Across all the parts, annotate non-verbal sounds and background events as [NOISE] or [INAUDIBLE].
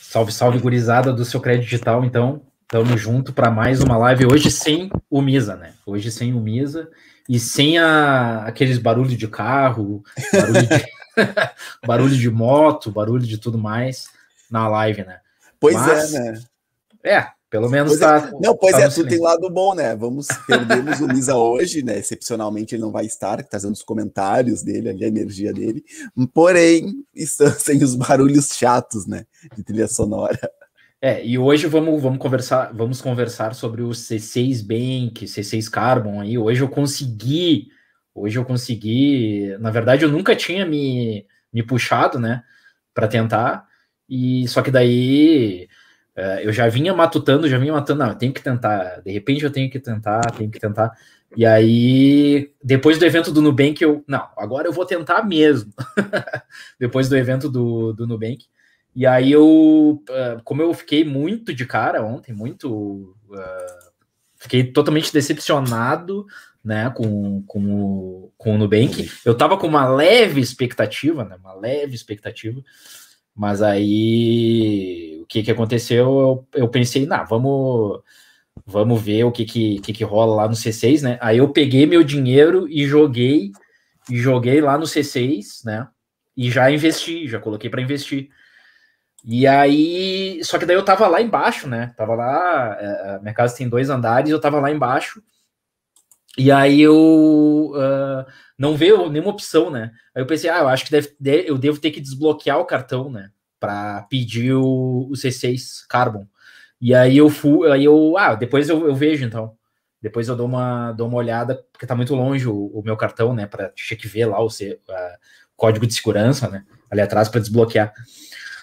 Salve, salve, gurizada do seu crédito digital, então. Tamo junto para mais uma live hoje sem o Misa, né? Hoje sem o Misa e sem a, aqueles barulhos de carro, barulho de, [LAUGHS] barulho de moto, barulho de tudo mais na live, né? Pois é, Mas, é, né? É, pelo menos pois é. tá. É. Não, pois tá é, tudo tem lado bom, né? Vamos perdemos o Lisa [LAUGHS] hoje, né? Excepcionalmente ele não vai estar, trazendo tá os comentários dele, ali, a energia dele. Porém, estão [LAUGHS] sem os barulhos chatos, né? De trilha sonora. É, e hoje vamos, vamos conversar, vamos conversar sobre o C6 Bank, C6 Carbon aí. Hoje eu consegui, hoje eu consegui, na verdade eu nunca tinha me, me puxado, né, para tentar. E só que daí Uh, eu já vinha matutando, já vinha matando, não, tenho que tentar, de repente eu tenho que tentar, tenho que tentar. E aí, depois do evento do Nubank, eu, não, agora eu vou tentar mesmo. [LAUGHS] depois do evento do, do Nubank. E aí eu, uh, como eu fiquei muito de cara ontem, muito, uh, fiquei totalmente decepcionado, né, com, com, o, com o Nubank. Eu tava com uma leve expectativa, né, uma leve expectativa. Mas aí o que, que aconteceu? Eu, eu pensei, não vamos, vamos ver o que que, que que rola lá no C6, né? Aí eu peguei meu dinheiro e joguei, e joguei lá no C6, né? E já investi, já coloquei para investir. E aí, só que daí eu tava lá embaixo, né? Tava lá, é, é minha casa tem dois andares, eu tava lá embaixo. E aí eu uh, não vê nenhuma opção, né? Aí eu pensei, ah, eu acho que deve, eu devo ter que desbloquear o cartão, né? Para pedir o, o, C6 Carbon. E aí eu fui, aí eu, ah, depois eu, eu, vejo então. Depois eu dou uma, dou uma olhada, porque tá muito longe o, o meu cartão, né? Para ter que ver lá o, C, a, o código de segurança, né? Ali atrás para desbloquear.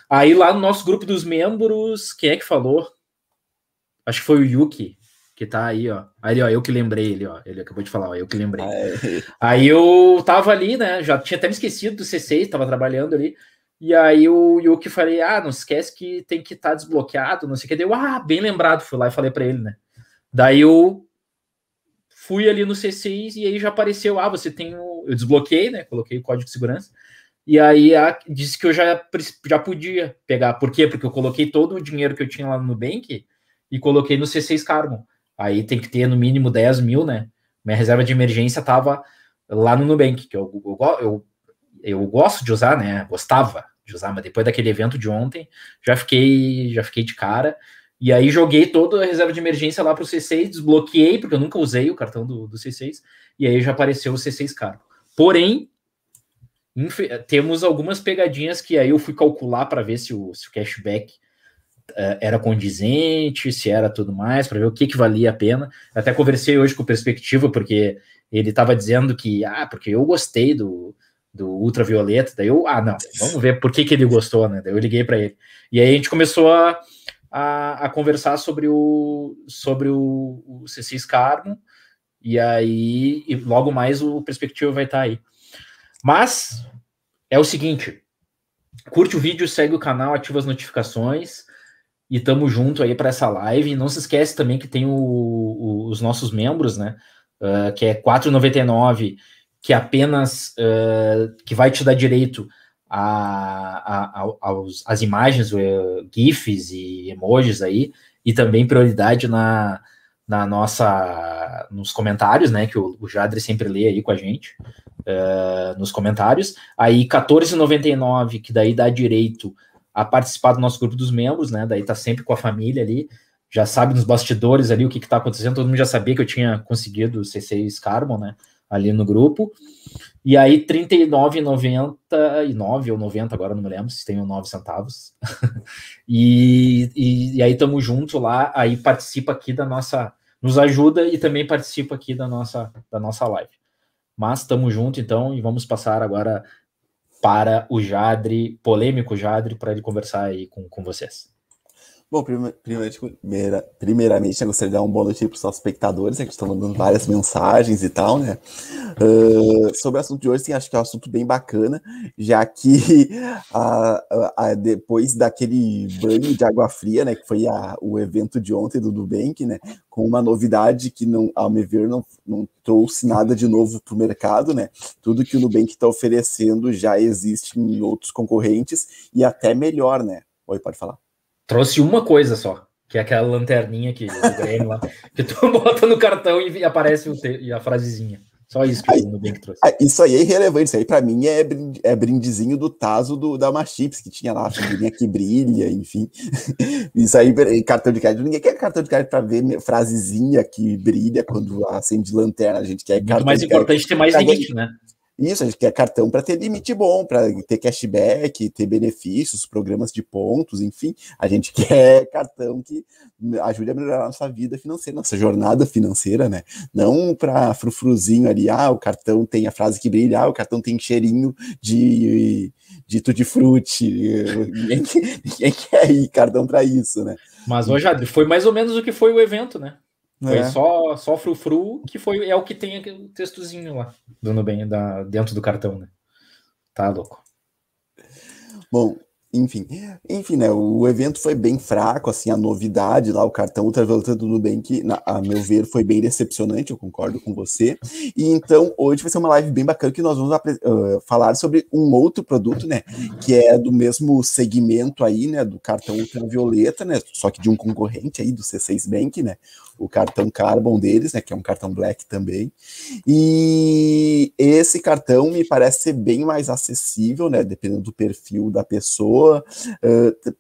Aí lá no nosso grupo dos membros, quem é que falou? Acho que foi o Yuki que tá aí, ó. Aí, ó, eu que lembrei ele, ó. Ele acabou de falar, ó, eu que lembrei. Ai. Ah, é. [LAUGHS] Aí eu tava ali, né? Já tinha até me esquecido do C6, tava trabalhando ali. E aí o Yuki falei, ah, não esquece que tem que estar tá desbloqueado, não sei o que. Deu, ah, bem lembrado, fui lá e falei para ele, né? Daí eu fui ali no C6 e aí já apareceu, ah, você tem o... Eu desbloqueei, né? Coloquei o código de segurança. E aí a... disse que eu já, já podia pegar. Por quê? Porque eu coloquei todo o dinheiro que eu tinha lá no Nubank e coloquei no C6 Carbon aí tem que ter no mínimo 10 mil, né? Minha reserva de emergência tava lá no Nubank, que eu, eu, eu, eu gosto de usar, né? Gostava de usar, mas depois daquele evento de ontem, já fiquei, já fiquei de cara. E aí joguei toda a reserva de emergência lá para o C6, desbloqueei, porque eu nunca usei o cartão do, do C6, e aí já apareceu o C6 caro. Porém, temos algumas pegadinhas que aí eu fui calcular para ver se o, se o cashback eh, era condizente, se era tudo mais, para ver o que, que valia a pena. Até conversei hoje com o Perspectiva, porque ele estava dizendo que, ah, porque eu gostei do, do Ultravioleta, daí eu, ah, não, vamos ver por que, que ele gostou, né? Daí eu liguei para ele. E aí a gente começou a, a, a, conversar sobre o, sobre o, o CC Scarmo, e aí e logo mais o Perspectiva vai estar tá aí. Mas é o seguinte, curte o vídeo, segue o canal, ativa as notificações, e tamo junto aí para essa live. E não se esquece também que tem o, o, os nossos membros, né? Uh, que é 4,99, que apenas uh, que vai te dar direito a, a, a aos, as imagens, uh, GIFs e emojis aí, e também prioridade na, na nossa nos comentários, né? Que o, o Jadre sempre lê aí com a gente ah, nos comentários. Aí R$14,99, que daí dá direito a participar do nosso grupo dos membros, né? Daí tá sempre com a família ali, já sabe nos bastidores ali o que, que tá acontecendo, todo mundo já sabia que eu tinha conseguido C6 Carbon, né? Ali no grupo. E aí, R$39,99 ou 90, agora não me lembro, se tem um 9 centavos. [LAUGHS] e, e, e aí estamos junto lá, aí participa aqui da nossa. Nos ajuda e também participa aqui da nossa, da nossa live. Mas estamos junto, então, e vamos passar agora para o Jadre, polêmico Jadre, para ele conversar aí com, com vocês. Bom, primeiramente, primeira, primeiramente, eu gostaria de dar um bom noite para os nossos espectadores, né, que estão mandando várias mensagens e tal, né? Uh, sobre o assunto de hoje, sim, acho que é um assunto bem bacana, já que [LAUGHS] depois daquele banho de água fria, né, que foi o evento de ontem do Nubank, né, com uma novidade que, não, ao meu ver, não, não trouxe nada de novo para o mercado, né? Tudo que o Nubank está oferecendo já existe em outros concorrentes e até melhor, né? Oi, pode falar trouxe uma coisa só, que é aquela lanterninha que do Grêmio lá, que tu [LAUGHS] bota no cartão e aparece te, a frasezinha. Só isso que aí, o Nubank trouxe. Isso aí é irrelevante, isso aí pra mim é, brinde, é brindezinho do Taso do, da Machips, que tinha lá a figurinha que brilha, enfim. [LAUGHS] Isso aí, eh, cartão de crédito, ninguém quer cartão de crédito pra ver frasezinha que brilha quando acende lanterna, a gente quer Muito cartão mais de importante ter mais limite, né? Isso, a gente quer cartão para ter limite bom, para ter cashback, ter benefícios, programas de pontos, enfim. A gente [LAUGHS] quer cartão que ajude a melhorar a nossa vida financeira, nossa jornada financeira, né? Não para frufruzinho ali, ah, o cartão tem a frase que brilha, ah, o cartão tem cheirinho de, de tutti-frutti. [LAUGHS] Ninguém, ninguém quer ir cartão para isso, né? Mas, hoje foi mais ou menos o que foi o evento, né? Foi é. só, só frufru, que foi, é o que tem o textozinho lá do Nubank, da, dentro do cartão, né? Tá louco. Bom, enfim. Enfim, né? O evento foi bem fraco, assim, a novidade lá, o cartão ultravioleta do Nubank, na, a meu ver, foi bem decepcionante, eu concordo com você. E então, hoje vai ser uma live bem bacana que nós vamos uh, falar sobre um outro produto, né? Que é do mesmo segmento aí, né? Do cartão ultravioleta, né? Só que de um concorrente aí, do C6 Bank, né? o cartão Carbon deles, né, que é um cartão Black também. E esse cartão me parece ser bem mais acessível, né, dependendo do perfil da pessoa, uh,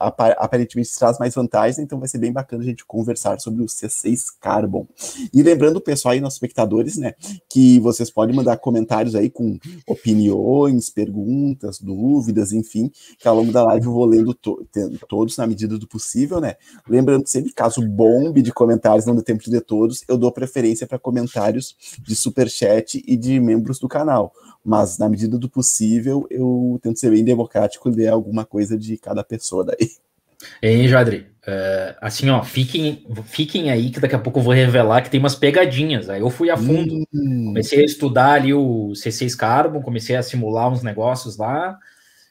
aparentemente traz mais vantagens, então vai ser bem bacana a gente conversar sobre o C6 Carbon. E lembrando, pessoal, aí, nossos espectadores, né, que vocês podem mandar comentários aí com opiniões, perguntas, dúvidas, enfim, que ao longo da live eu vou lendo to todos na medida do possível, né. Lembrando sempre, caso bombe de comentários, comentários não dê tempo de ler todos, eu dou preferência para comentários de superchat e de membros do canal. Mas, na medida do possível, eu tento ser bem democrático e ler alguma coisa de cada pessoa daí. Hein, Jadri, uh, assim, ó, fiquem, fiquem aí que daqui a pouco eu vou revelar que tem umas pegadinhas. Aí eu fui a fundo, hum. comecei a estudar ali o C6 Carbon, comecei a simular uns negócios lá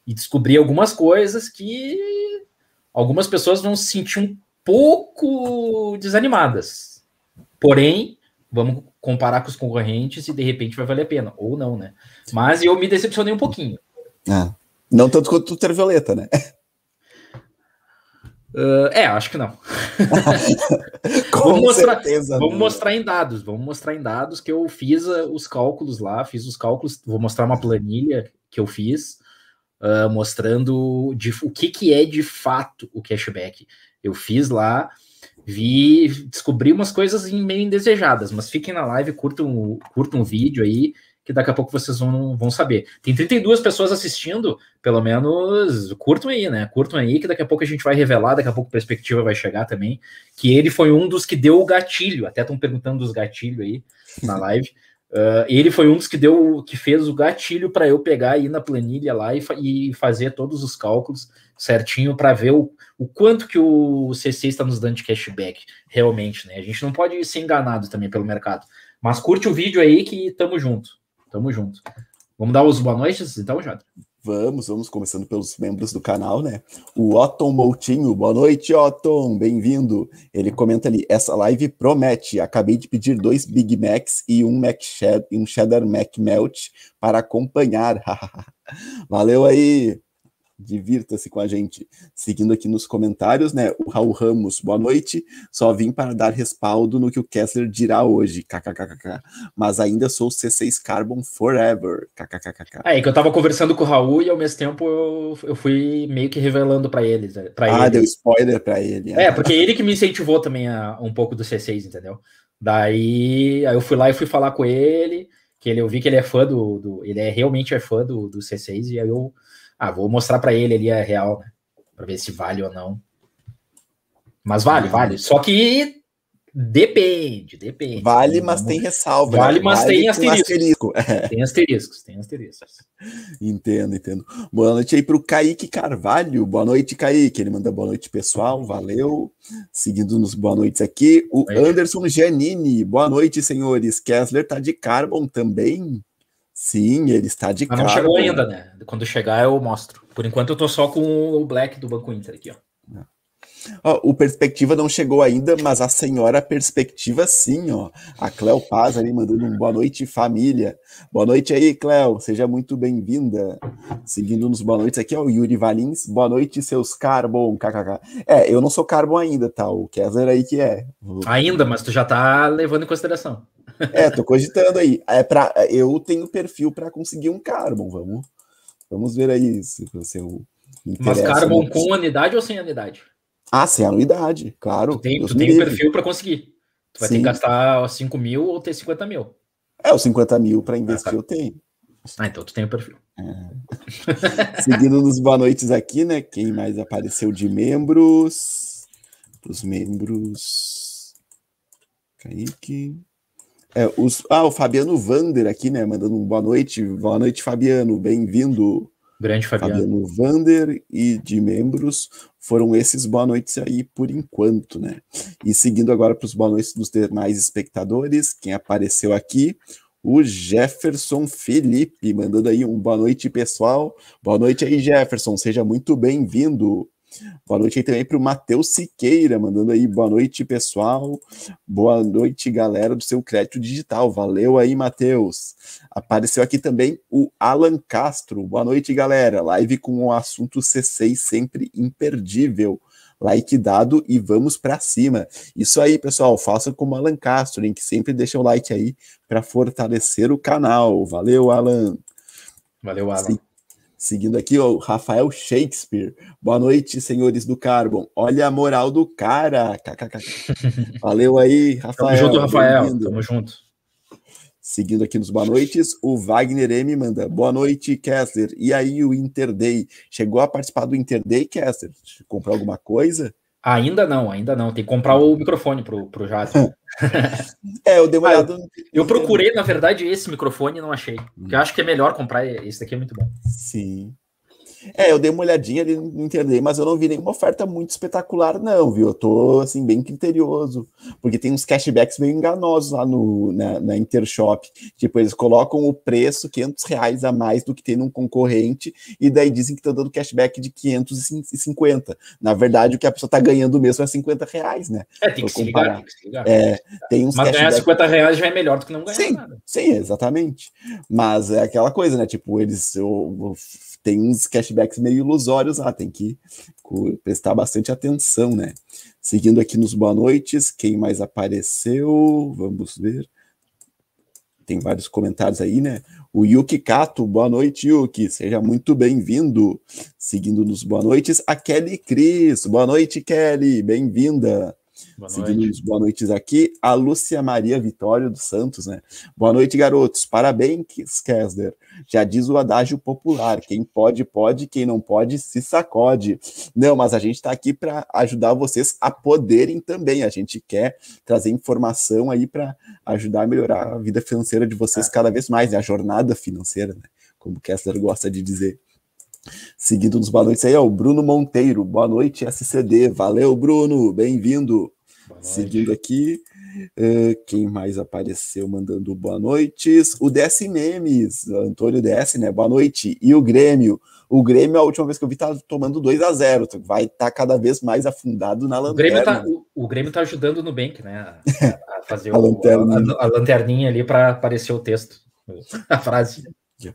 e descobri algumas coisas que algumas pessoas vão se sentir um pouco desanimadas. Porém, vamos comparar com os concorrentes e de repente vai valer a pena, ou não, né? Mas eu me decepcionei um pouquinho. É. não tanto quanto o Ultravioleta, né? Uh, é, acho que não. [LAUGHS] vamos, mostrar, vamos né? mostrar, em dados, vamos mostrar em dados que eu fiz ah, os cálculos lá, fiz os cálculos, vou mostrar uma planilha que eu fiz, uh, mostrando de, o que, que é de fato o cashback. Eu fiz lá, vi, descobri umas coisas meio indesejadas, mas fiquem na live, curtam, curtam o vídeo aí, que daqui a pouco vocês vão, vão saber. Tem 32 pessoas assistindo, pelo menos curtam aí, né? Curtam aí, que daqui a pouco a gente vai revelar, daqui a pouco a perspectiva vai chegar também, que ele foi um dos que deu o gatilho, até estão perguntando dos gatilhos aí na live. Uh, ele foi um dos que deu, que fez o gatilho para eu pegar aí na planilha lá e, e, fazer todos os cálculos certinho para ver o, o, quanto que o CC está nos dando de cashback realmente, né? A gente não pode ser enganado também pelo mercado. Mas curte o vídeo aí que tamo junto, tamo junto. Vamos dar os boa noites então, Jota? Vamos, vamos, começando pelos membros do canal, né? O Otton Moutinho, boa noite, Otton, bem-vindo. Ele comenta ali, essa live promete, acabei de pedir dois Big Macs e um, Mac Shed, um Cheddar Mac Melt para acompanhar. [LAUGHS] Valeu aí, Divirta-se com a gente. Seguindo aqui nos comentários, né? O Raul Ramos, boa noite. Só vim para dar respaldo no que o Kessler dirá hoje. KKKKK. Mas ainda sou C6 Carbon Forever. KKKKK. É, que eu tava conversando com o Raul e ao mesmo tempo eu, eu fui meio que revelando para ele. Né, pra ah, ele. deu spoiler para ele. É. é, porque ele que me incentivou também a, a um pouco do C6, entendeu? Daí aí eu fui lá e fui falar com ele, que ele, eu vi que ele é fã do. do ele é realmente é fã do, do C6, e aí eu ah, vou mostrar para ele ali a real, né? Para ver se vale ou não. Mas vale, vale. Só que depende, depende. Vale, mas tem ressalva. Vale, né? mas vale tem asterisco. asterisco. [LAUGHS] É. Tem asteriscos, tem asteriscos. Entendo, entendo. Boa noite aí para o Kaique Carvalho. Boa noite, Kaique. Ele manda boa noite, pessoal. Valeu. Seguindo nos boa noites aqui, o Anderson Giannini. Boa noite, senhores. Kessler tá de Carbon também. Sim, ele está de cara. Mas não chegou ainda, né? Quando chegar eu mostro. Por enquanto eu tô só com o Black do Banco Inter aqui, ó. o Perspectiva não chegou ainda, mas a senhora Perspectiva sim, ó. A Cléo Paz ali mandando um boa noite, família. Boa noite aí, Cléo. Seja muito bem-vinda. Seguindo nos boa noites aqui, ó, o Yuri Valins. Boa noite, seus Carbon, kkk. É, eu não sou Carbon ainda, tá? O Kessler aí que é. Ainda, mas tu já tá levando em consideração. É, tô cogitando aí. É pra, eu tenho perfil para conseguir um Carbon, vamos, vamos ver aí se você Mas Carbon com anuidade ou sem anuidade? Ah, sem anuidade, claro. Tu tem, tu tem perfil para conseguir. Tu vai Sim. ter que gastar 5 mil ou ter 50 mil. É, os 50 mil para investir ah, tá. eu tenho. Ah, então tu tem o perfil. É. Seguindo nos boa noites aqui, né? Quem mais apareceu de membros? Os membros. Kaique. É, os, ah, o Fabiano Vander aqui, né? Mandando um boa noite. Boa noite, Fabiano. Bem-vindo. Grande Fabiano. Fabiano Vander e de membros foram esses boa noites aí por enquanto, né? E seguindo agora para os boa noites dos demais espectadores, quem apareceu aqui, o Jefferson Felipe, mandando aí um boa noite, pessoal. Boa noite aí, Jefferson. Seja muito bem-vindo. Boa noite aí também para o Matheus Siqueira, mandando aí boa noite, pessoal. Boa noite, galera do seu crédito digital. Valeu aí, Matheus. Apareceu aqui também o Alan Castro. Boa noite, galera. Live com o assunto C6 sempre imperdível like dado e vamos para cima. Isso aí, pessoal, façam como Alan Castro, hein, que sempre deixa o like aí para fortalecer o canal. Valeu, Alan. Valeu, Alan. Se Seguindo aqui, o Rafael Shakespeare. Boa noite, senhores do Carbon. Olha a moral do cara. [LAUGHS] Valeu aí, Rafael. Tamo junto, Rafael. Tamo junto. Seguindo aqui nos boa noites, o Wagner M manda boa noite, Kessler. E aí, o Interday? Chegou a participar do Interday, Kessler? Comprar alguma coisa? Ainda não, ainda não. Tem que comprar o microfone pro, pro Jasper. é, eu dei uma ah, eu né? procurei, na verdade, esse microfone e não achei. Porque eu acho que é melhor comprar. Esse daqui é muito bom. Sim. É, eu dei uma olhadinha ali no Interday, mas eu não vi nenhuma oferta muito espetacular, não, viu? Eu tô, assim, bem criterioso, porque tem uns cashbacks meio enganosos lá no, na, na Intershop. Tipo, eles colocam o preço 500 reais a mais do que tem num concorrente, e daí dizem que estão dando cashback de 550. Na verdade, o que a pessoa tá ganhando mesmo é 50 reais, né? É, tem que se ligar, tem que se ligar. É, tem uns mas cashback... ganhar 50 reais já é melhor do que não ganhar sim, nada. Sim, exatamente. Mas é aquela coisa, né? Tipo, eles... Eu, eu, tem uns cashbacks meio ilusórios lá, tem que prestar bastante atenção, né? Seguindo aqui nos boa noites, quem mais apareceu? Vamos ver. Tem vários comentários aí, né? O Yuki Kato, boa noite, Yuki. Seja muito bem-vindo. Seguindo nos boa noites, a Kelly Cris. Boa noite, Kelly. Bem-vinda. Boa Seguindo noite. boa noites aqui, a Lúcia Maria Vitório dos Santos, né? Boa noite, garotos. Parabéns, Kessler. Já diz o adágio popular: quem pode, pode, quem não pode, se sacode. Não, mas a gente está aqui para ajudar vocês a poderem também. A gente quer trazer informação aí para ajudar a melhorar a vida financeira de vocês é. cada vez mais, né? a jornada financeira, né? Como Kessler gosta de dizer. Seguido dos boa noites aí é o Bruno Monteiro. Boa noite, SCD. Valeu, Bruno. Bem-vindo. Seguindo aqui, uh, quem mais apareceu mandando boa noites? O DS Memes, Antônio DS, né? Boa noite. E o Grêmio. O Grêmio, a última vez que eu vi, tá tomando 2 a 0 Vai estar tá cada vez mais afundado na lanterna. O Grêmio tá, o, o Grêmio tá ajudando o Nubank, né? A, a fazer [LAUGHS] a, o, lanterna. A, a, lanterninha ali para aparecer o texto, [LAUGHS] a frase.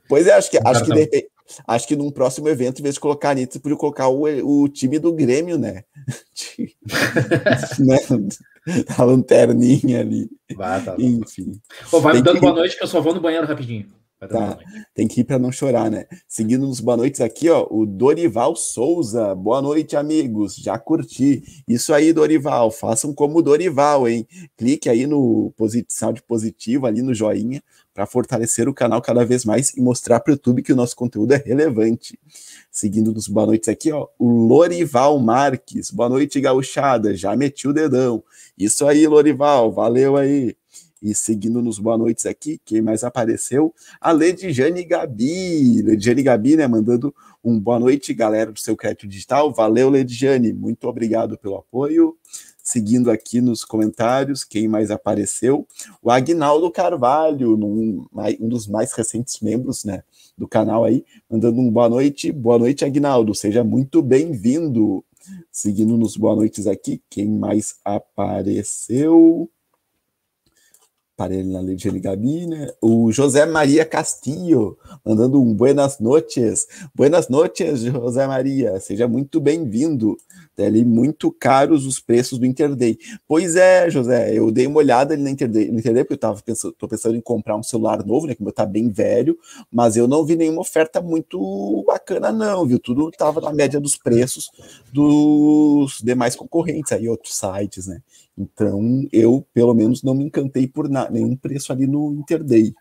Pois é, acho que, acho que de repente Acho que num próximo evento, em vez de colocar a Anitta, podia colocar o, eh, o time do Grêmio, né? [LAUGHS] [LAUGHS] né? A lanterninha ali. Vai, tá Enfim. Ô, vai me dando que... boa noite que eu só vou no banheiro rapidinho. Tá. Tem que ir para não chorar, né? Seguindo nos boa noites aqui, ó, o Dorival Souza. Boa noite, amigos. Já curti. Isso aí, Dorival. Façam como Dorival, hein? Clique aí no sinal de positivo, ali no joinha, para fortalecer o canal cada vez mais e mostrar para o YouTube que o nosso conteúdo é relevante. Seguindo nos boa noites aqui, ó, o Lorival Marques. Boa noite, gauchada. Já meti o dedão. Isso aí, Lorival. Valeu aí e seguindo nos boa noites aqui, quem mais apareceu? A Jane Gabi. Jane Gabi, né, mandando um boa noite, galera do seu crédito digital. Valeu, Jane. muito obrigado pelo apoio. Seguindo aqui nos comentários, quem mais apareceu? O Agnaldo Carvalho, um, um dos mais recentes membros, né, do canal aí, mandando um boa noite. Boa noite, Agnaldo. Seja muito bem-vindo. Seguindo nos boa noites aqui, quem mais apareceu? parei na lei de né? O José Maria Castillo, mandando um buenas noches. Buenas noches, José Maria. Seja muito bem-vindo. É ali muito caros os preços do Interday. Pois é, José, eu dei uma olhada ali na Interday, no Interday porque eu estava pensando, tô pensando em comprar um celular novo, né, que o meu tá bem velho, mas eu não vi nenhuma oferta muito bacana não, viu? Tudo estava na média dos preços dos demais concorrentes aí, outros sites, né? Então, eu pelo menos não me encantei por nenhum preço ali no Interday.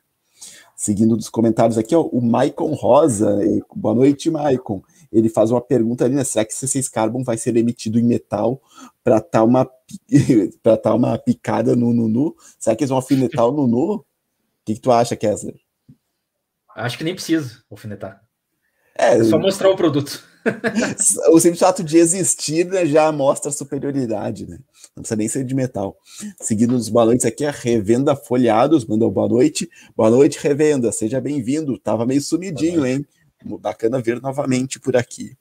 Seguindo dos comentários aqui, ó, o Maicon Rosa. Boa noite, Maicon ele faz uma pergunta ali, né? Será que C6 Carbon vai ser emitido em metal para tal uma para [LAUGHS] tal uma picada no Nunu? Será que eles vão alfinetar o Nunu? O que, que tu acha, Kessler? Acho que nem precisa alfinetar. É, é só mostrar o produto. [LAUGHS] o simples fato de existir né, já mostra superioridade, né? Não precisa nem ser de metal. Seguindo os balões, noites aqui, a Revenda Folhados mandou boa noite. Boa noite, Revenda. Seja bem-vindo. Tava meio sumidinho, hein? bacana ver novamente por aqui.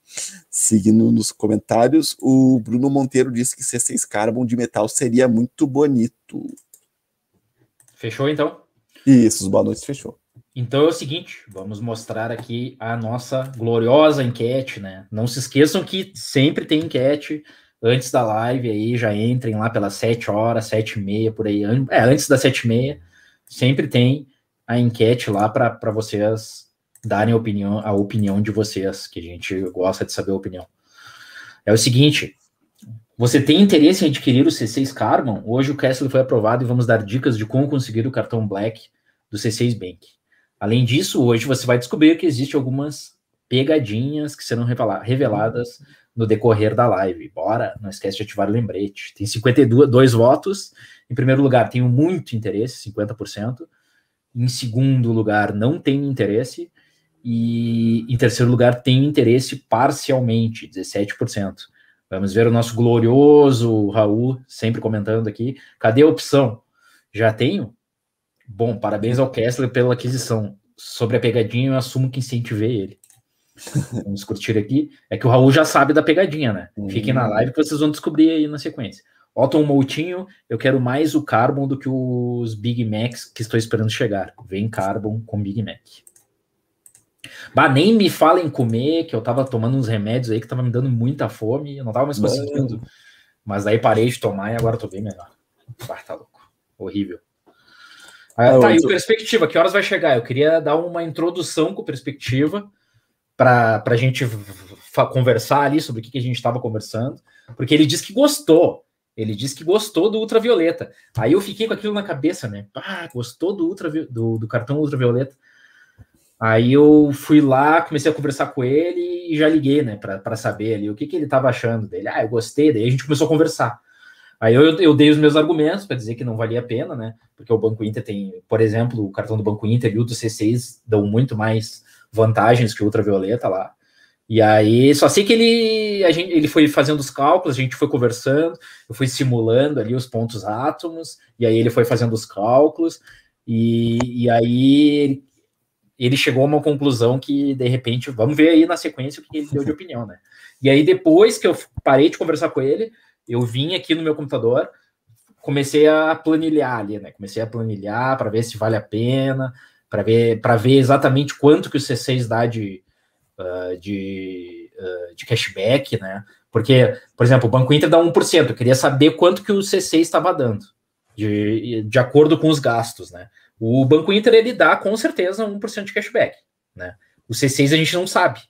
Seguindo nos comentários, o Bruno Monteiro disse que C6 Carbon de metal seria muito bonito. Fechou então? Isso, boa noite, fechou. Então é o seguinte, vamos mostrar aqui a nossa gloriosa enquete, né? Não se esqueçam que sempre tem enquete antes da live aí, já entrem lá pelas 7 horas, 7 e meia, por aí. É, antes das 7 e meia, sempre tem a enquete lá para vocês darem opinião, a opinião de vocês, que a gente gosta de saber a opinião. É o seguinte, você tem interesse em adquirir o C6 Carbon? Hoje o Castle foi aprovado e vamos dar dicas de como conseguir o cartão Black do C6 Bank. Além disso, hoje você vai descobrir que existem algumas pegadinhas que serão reveladas no decorrer da live. Bora, não esquece de ativar o lembrete. Tem 52 votos. Em primeiro lugar, tenho muito interesse, 50%. Em segundo lugar, não tenho interesse. E em terceiro lugar, tem interesse parcialmente, 17%. Vamos ver o nosso glorioso Raul, sempre comentando aqui. Cadê a opção? Já tenho? Bom, parabéns ao Kessler pela aquisição. Sobre a pegadinha, eu assumo que incentivei ele. [LAUGHS] Vamos curtir aqui. É que o Raul já sabe da pegadinha, né? Uhum. Fiquem na live que vocês vão descobrir aí na sequência. Otton Moutinho, eu quero mais o Carbon do que os Big Macs que estou esperando chegar. Vem Carbon com Big Mac. Bah, nem me falem comer, que eu tava tomando uns remédios aí que tava me dando muita fome, eu não tava mais conseguindo. Mas daí parei de tomar e agora tô bem melhor. Bah, tá louco. Horrível. Ah, é, tá, e o Perspectiva, que horas vai chegar? Eu queria dar uma introdução com Perspectiva para a gente conversar ali sobre o que, que a gente estava conversando, porque ele disse que gostou. Ele disse que gostou do ultravioleta. Aí eu fiquei com aquilo na cabeça, né? Ah, gostou do, ultra, do, do cartão ultravioleta. Aí eu fui lá, comecei a conversar com ele e já liguei, né, para saber ali o que, que ele estava achando dele. Ah, eu gostei, daí a gente começou a conversar. Aí eu, eu dei os meus argumentos para dizer que não valia a pena, né, porque o Banco Inter tem, por exemplo, o cartão do Banco Inter e o do C6 dão muito mais vantagens que o Ultravioleta lá. E aí, só sei que ele, a gente, ele foi fazendo os cálculos, a gente foi conversando, eu fui simulando ali os pontos átomos, e aí ele foi fazendo os cálculos, e, e aí ele chegou a uma conclusão que, de repente, vamos ver aí na sequência o que ele deu de opinião, né? E aí, depois que eu parei de conversar com ele, eu vim aqui no meu computador, comecei a planilhar ali, né? Comecei a planilhar para ver se vale a pena, para ver para ver exatamente quanto que o C6 dá de, uh, de, uh, de cashback, né? Porque, por exemplo, o Banco Inter dá 1%, eu queria saber quanto que o C6 estava dando, de, de acordo com os gastos, né? O Banco Inter ele dá com certeza 1% de cashback, né? O C6 a gente não sabe.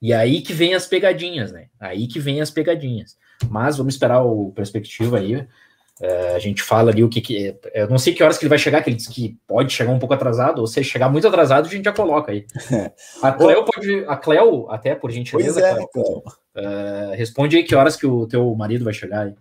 E aí que vem as pegadinhas, né? Aí que vem as pegadinhas. Mas vamos esperar o perspectiva aí. É, a gente fala ali o que, que Eu não sei que horas que ele vai chegar, que ele diz que pode chegar um pouco atrasado, ou se chegar muito atrasado, a gente já coloca aí. [LAUGHS] A Cleo pode. A Cleo, até por gentileza, pois é, Cleo, uh, responde aí que horas que o teu marido vai chegar aí.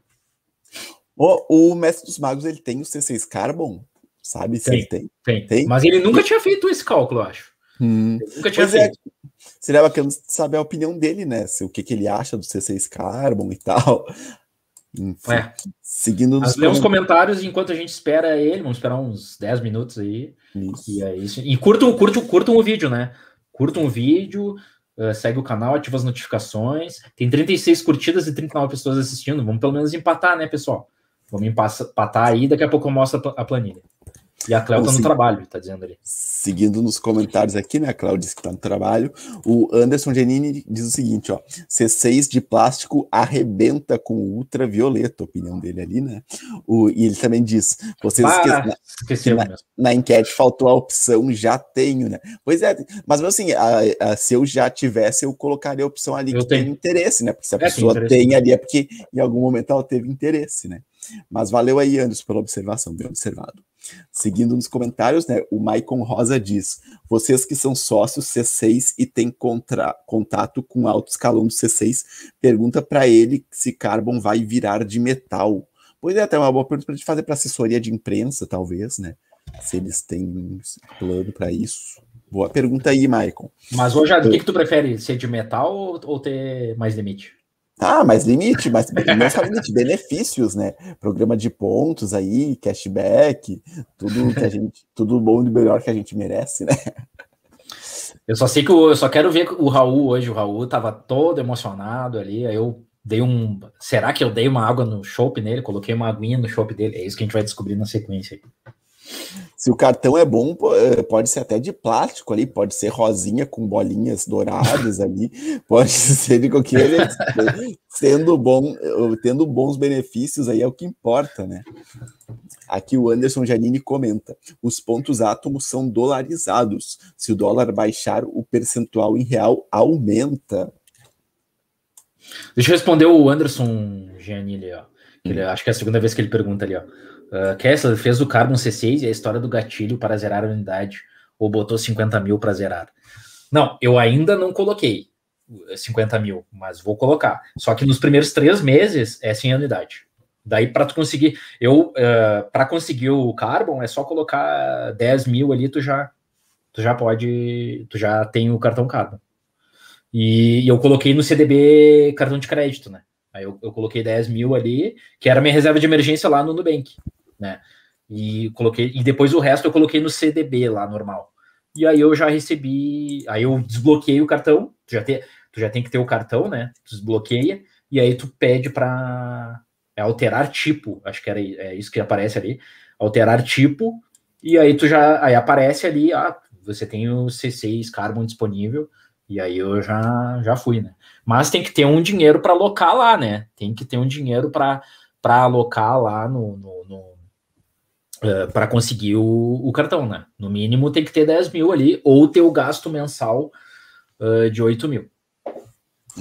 O, o Mestre dos Magos ele tem o C6 Carbon? Sabe se tem, tem. tem. tem. Mas ele nunca tinha feito esse cálculo, eu acho. Hum. Nunca tinha pois é, feito. É, seria bacana saber a opinião dele, né? Se, o que, que ele acha do C6 Carbon e tal. Enfim, é. Seguindo nos Lê comentários enquanto a gente espera ele, vamos esperar uns 10 minutos aí. Isso. E, é isso. e curtam, curtam, curtam o vídeo, né? Curtam o vídeo, eh, segue o canal, ativa as notificações. Tem 36 curtidas e 39 pessoas assistindo. Vamos pelo menos empatar, né, pessoal? Vou me empatar aí, daqui a pouco eu mostro a planilha. E a Cléo está no trabalho, está dizendo ali. Seguindo nos comentários aqui, né? A Cléo disse que está no trabalho. O Anderson Genini diz o seguinte, ó. C6 de plástico arrebenta com ultravioleta, opinião dele ali, né? O, e ele também diz, vocês ah, esqueceram. Na, na, enquete faltou a opção já tenho, né? Pois é, mas assim, a, a, se eu já tivesse, eu colocaria a opção ali eu que tenho. tem interesse, né? Porque se a é pessoa tem ali é porque em algum momento ela teve interesse, né? Mas valeu aí, Anderson, pela observação, bem observado. Seguindo nos comentários, né, o Maicon Rosa diz: vocês que são sócios C6 e têm contra, contato com alto escalão do C6, pergunta para ele se Carbon vai virar de metal. Pois é, até uma boa pergunta para gente fazer para assessoria de imprensa, talvez, né? Se eles têm plano para isso. Boa pergunta aí, Maicon. Mas hoje, o que, que tu prefere? Ser de metal ou ter mais limite? Ah, mas limite, mas não só limite, benefícios, né? Programa de pontos aí, cashback, tudo que a [LAUGHS] gente, tudo bom e melhor que a gente merece, né? Eu só sei que eu, eu só quero ver o Raul hoje. O Raul tava todo emocionado ali. Aí eu dei um. Será que eu dei uma água no chopp nele? Coloquei uma aguinha no chopp dele. É isso que a gente vai descobrir na sequência. Aí. Se o cartão é bom, eh, pode ser até de plástico ali, pode ser rosinha com bolinhas douradas ali, [LAUGHS] pode ser de qualquer Sendo bom, eh, tendo bons benefícios aí é o que importa, né? Aqui o Anderson Janine comenta: os pontos átomos são dolarizados. Se o dólar baixar, o percentual em real aumenta. Deixa eu responder o Anderson Janine ó. Ele, hum. acho que é a segunda vez que ele pergunta ali, ó. Ah, Kessler fez o Carbon C6 e a história do gatilho para zerar a unidade, ou botou 50 mil para zerar. Não, eu ainda não coloquei 50 eh, mil, mas vou colocar. Só que nos primeiros três meses é sem anuidade. Daí, para tu conseguir, eu, uh, ah, para conseguir o Carbon, é só colocar 10 mil ali, tu já, tu já pode, tu já tem o cartão Carbon. E, e eu coloquei no CDB cartão de crédito, né? Aí eu, eu, coloquei 10 mil ali, que era minha reserva de emergência lá no Nubank né? E coloquei e depois o resto eu coloquei no CDB lá normal. E aí eu já recebi, aí eu desbloqueei o cartão, tu já tem, tu já tem que ter o cartão, né? desbloqueia e aí tu pede para é, alterar tipo, acho que era é isso que aparece ali, alterar tipo, e aí tu já aí aparece ali, ah, você tem o C6 Carbon disponível, e aí eu já, já fui, né? Mas tem que ter um dinheiro para alocar lá, né? Tem que ter um dinheiro para alocar lá no, no, no, ah, para conseguir o, o, cartão, né? No mínimo tem que ter 10 mil ali, ou ter o gasto mensal uh, de 8 mil.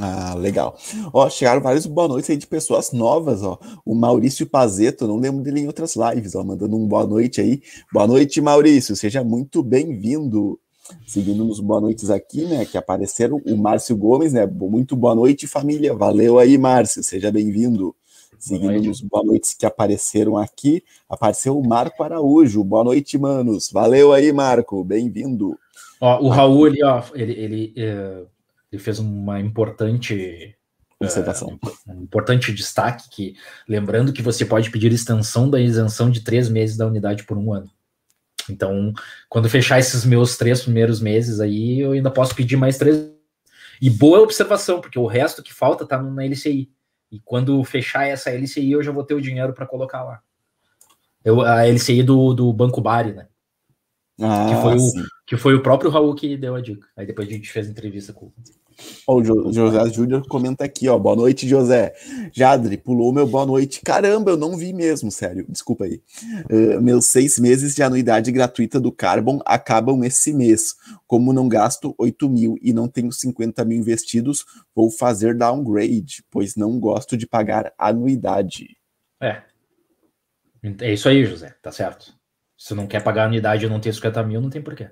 Ah, legal. Ó, chegaram várias boa noite aí de pessoas novas, ó. O Maurício Pazeto, não lembro dele em outras lives, ó, mandando um boa noite aí. Boa noite, Maurício, seja muito bem-vindo. Seguindo nos boa noites aqui, né, que apareceram o Márcio Gomes, né, muito boa noite, família. Valeu aí, Márcio, seja bem-vindo. Seguindo boa noites que apareceram aqui, apareceu o Marco Araújo. Boa noite, manos. Valeu aí, Marco. Bem-vindo. O Raul, ele, ó, ele, ele, é, ele fez uma importante observação. É, uh, um importante destaque que, lembrando que você pode pedir extensão da isenção de três meses da unidade por um ano. Então, quando fechar esses meus três primeiros meses aí, eu ainda posso pedir mais três. E boa observação, porque o resto que falta tá na LCI. E quando fechar essa LCI, eu já vou ter o dinheiro para colocar lá. Eu, a LCI do, do Banco Bari, né? Ah, que, foi o, que foi o próprio Raul que deu a dica. Aí depois a gente fez entrevista com, o jo José Júnior comenta aqui, ó. Boa noite, José. Jadri, pulou meu boa noite. Caramba, eu não vi mesmo, sério. Desculpa aí. Uh, meus seis meses de anuidade gratuita do Carbon acabam esse mês. Como não gasto 8 mil e não tenho 50 mil investidos, vou fazer downgrade, pois não gosto de pagar anuidade. É. É isso aí, José. Tá certo. Se não quer pagar anuidade e não tem 50 mil, não tem porquê.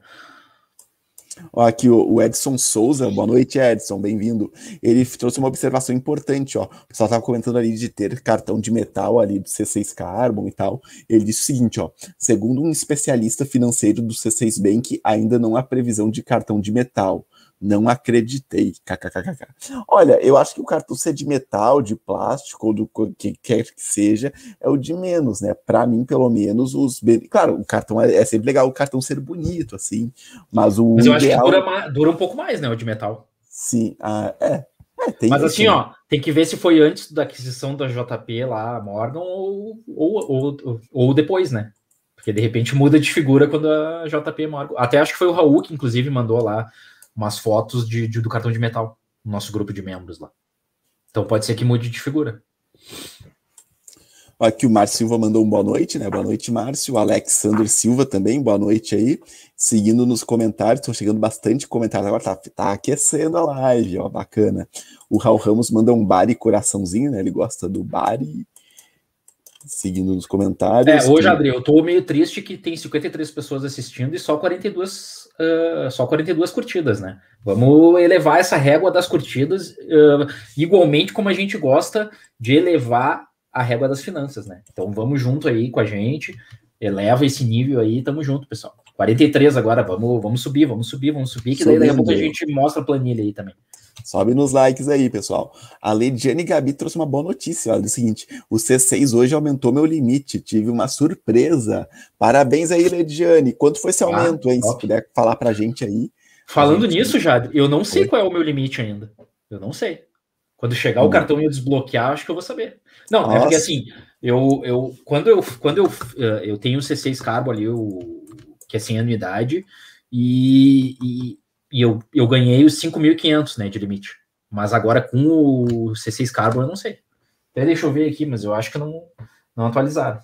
Ó, aqui o Edson Souza, boa noite, Edson, bem-vindo. Ele trouxe uma observação importante, ó. O pessoal estava comentando ali de ter cartão de metal ali do C6 Carbon e tal. Ele disse o seguinte, ó. Segundo um especialista financeiro do C6 Bank, ainda não há previsão de cartão de metal. Não acreditei. KKKK. Olha, eu acho que o cartucho é de metal, de plástico, ou do que quer que seja, é o de menos, né? Para mim, pelo menos, os. Claro, o cartão é, é, sempre legal o cartão ser bonito, assim. Mas o. Mas eu ideal... acho que dura, dura um pouco mais, né? O de metal. Sim, ah, é. é tem, mas assim, né? ó, tem que ver se foi antes da aquisição da JP lá, Morgan, ou, ou, ou, ou depois, né? Porque de repente muda de figura quando a JP é Morgan. Até acho que foi o Raul que, inclusive, mandou lá umas fotos de, de, do cartão de metal no nosso grupo de membros lá. Então pode ser que mude de figura. Aqui o Márcio Silva mandou um boa noite, né? Boa noite, Márcio. O Alexander Silva também, boa noite aí. Seguindo nos comentários, estão chegando bastante comentários. Agora tá, tá aquecendo a live, ó, bacana. O Raul Ramos manda um bar e coraçãozinho, né? Ele gosta do bar e seguindo nos comentários. É, hoje, que... Adri, eu tô meio triste que tem 53 pessoas assistindo e só 42 uh, só 42 curtidas, né? Vamos elevar essa régua das curtidas, uh, igualmente como a gente gosta de elevar a régua das finanças, né? Então vamos junto aí com a gente, eleva esse nível aí, tamo junto, pessoal. 43 agora, vamos, vamos subir, vamos subir, vamos subir, que daí daqui a pouco a gente mostra a planilha aí também. Sobe nos likes aí, pessoal. A Lediane Gabi trouxe uma boa notícia. Olha, é o seguinte: o C6 hoje aumentou meu limite. Tive uma surpresa. Parabéns aí, Lediane. Quanto foi esse ah, aumento, ah, hein? Se puder falar pra gente aí. Falando gente... nisso, Jade, eu não sei qual é o meu limite ainda. Eu não sei. Quando chegar hum. o cartão e eu desbloquear, acho que eu vou saber. Não, Nossa. é porque assim, eu, eu, quando, eu, quando eu, eh, eu tenho o C6 Carbo ali, o, que é sem anuidade, e, e e eu, eu ganhei os 5.500, né, de limite. Mas agora com o C6 Carbon, eu não sei. Até deixa eu ver aqui, mas eu acho que não, não atualizaram.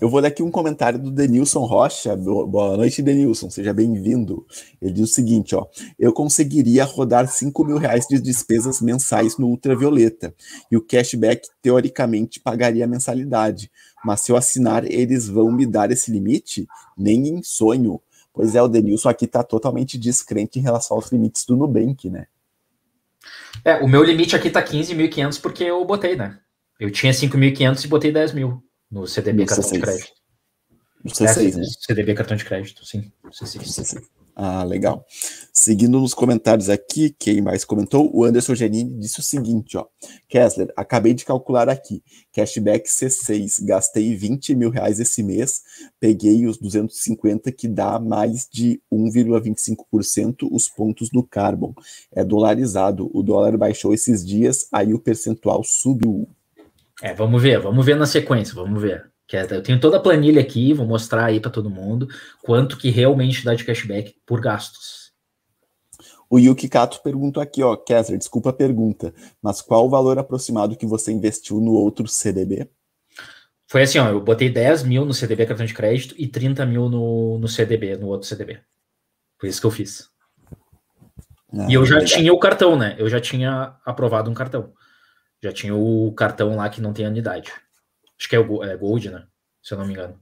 Eu vou ler aqui um comentário do Denilson Rocha. Boa noite, Denilson. Seja bem-vindo. Ele diz o seguinte: ó, eu conseguiria rodar 5 mil reais de despesas mensais no Ultravioleta. E o cashback, teoricamente, pagaria a mensalidade. Mas se eu assinar, eles vão me dar esse limite? Nem em sonho. Pois é, o Denilson aqui está totalmente descrente em relação aos limites do Nubank, né? É, o meu limite aqui tá 15.500 porque eu botei, né? Eu tinha 5.500 e botei 10 mil no CDB no cartão C6. de crédito. No C6, é, né? CDB cartão de crédito, sim. No C6. No C6. Ah, legal. Seguindo nos comentários aqui, quem mais comentou? O Anderson Genini disse o seguinte, ó. Kessler, acabei de calcular aqui. Cashback C6, gastei 20 mil reais esse mês, peguei os 250 que dá mais de 1,25% os pontos do Carbon. É dolarizado, o dólar baixou esses dias, aí o percentual subiu. É, vamos ver, vamos ver na sequência, vamos ver. Que é, eu tenho toda a planilha aqui, vou mostrar aí para todo mundo quanto que realmente dá de cashback por gastos. O Yuki Kato perguntou aqui, ó, Kessler, desculpa a pergunta, mas qual o valor aproximado que você investiu no outro CDB? Foi assim, ó, eu botei 10 mil no CDB cartão de crédito e 30 mil no, no CDB, no outro CDB. Foi isso que eu fiz. Ah, e eu já tinha o cartão, né? Eu já tinha aprovado um cartão. Já tinha o cartão lá que não tem anuidade. Acho que é o é Gold, né? Se eu não me engano.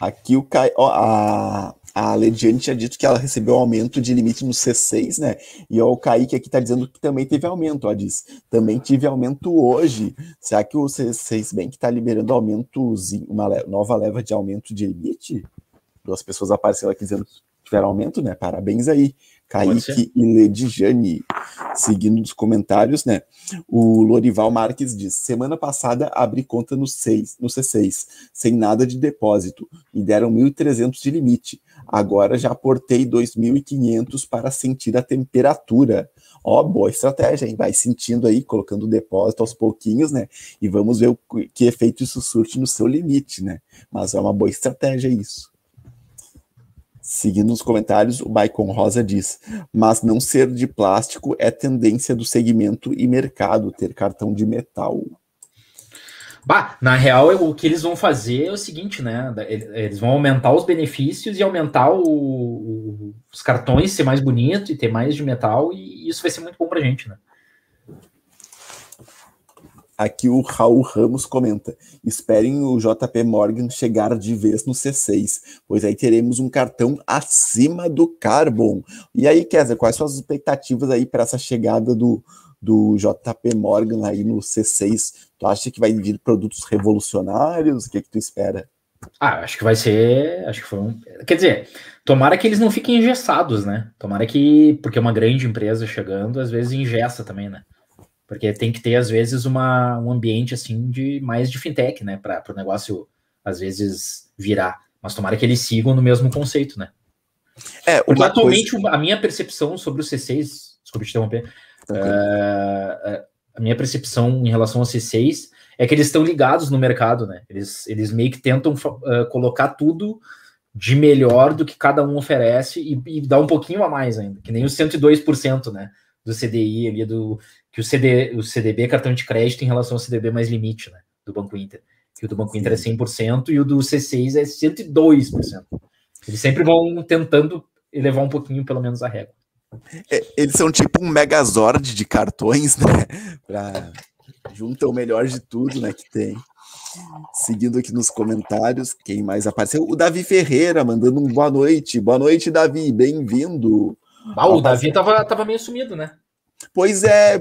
Aqui o Kai, ó, a, a Lediane tinha dito que ela recebeu aumento de limite no C6, né? E ó, o Kaique aqui tá dizendo que também teve aumento, ó, diz. Também tive aumento hoje. Será que o C6 Bank tá liberando aumentozinho, uma nova leva de aumento de limite? Duas pessoas apareceram aqui dizendo que tiveram aumento, né? Parabéns aí. Kaique e Ledijane. Seguindo os comentários, né? O Lorival Marques diz: semana passada abri conta no, 6, no C6, sem nada de depósito, e deram 1.300 de limite. Agora já aportei 2.500 para sentir a temperatura. Ó, oh, boa estratégia, hein? Vai sentindo aí, colocando o depósito aos pouquinhos, né? E vamos ver o que efeito isso surte no seu limite, né? Mas é uma boa estratégia isso. Seguindo os comentários, o Baicon Rosa diz: mas não ser de plástico é tendência do segmento e mercado ter cartão de metal. Bah, na real, o que eles vão fazer é o seguinte, né? Eles vão aumentar os benefícios e aumentar o, o, os cartões, ser mais bonito e ter mais de metal, e isso vai ser muito bom pra gente, né? Aqui o Raul Ramos comenta: esperem o JP Morgan chegar de vez no C6, pois aí teremos um cartão acima do Carbon. E aí, Kézia, quais são as expectativas aí para essa chegada do, do JP Morgan aí no C6? Tu acha que vai vir produtos revolucionários? O que, é que tu espera? Ah, acho que vai ser. Acho que foi um. Quer dizer, tomara que eles não fiquem engessados, né? Tomara que. Porque é uma grande empresa chegando, às vezes engessa também, né? Porque tem que ter, às vezes, uma, um ambiente assim de mais de fintech, né? Para o negócio, às vezes, virar. Mas tomara que eles sigam no mesmo conceito, né? É, Porque atualmente coisa... a minha percepção sobre o C6, desculpa te interromper, okay. uh, eh, eh, a minha percepção em relação ao C6 é que eles estão ligados no mercado, né? Eles, eles meio que tentam uh, colocar tudo de melhor do que cada um oferece e, e dá um pouquinho a mais ainda, que nem os 102%, né? Do CDI ali, do, que o, CD, o CDB é cartão de crédito em relação ao CDB mais limite, né? Do Banco Inter. Que o do Banco Inter é 100% e o do C6 é 102%. Eles sempre vão tentando elevar um pouquinho, pelo menos, a régua. É, eles são tipo um megazord de cartões, [LAUGHS] né? Pra... Junta o melhor de tudo, né? Que tem. Seguindo aqui nos comentários, quem mais apareceu? O Davi Ferreira mandando um boa noite. Boa noite, Davi. Bem-vindo. Ah, o Davi tava, tava meio sumido, né? Pois é,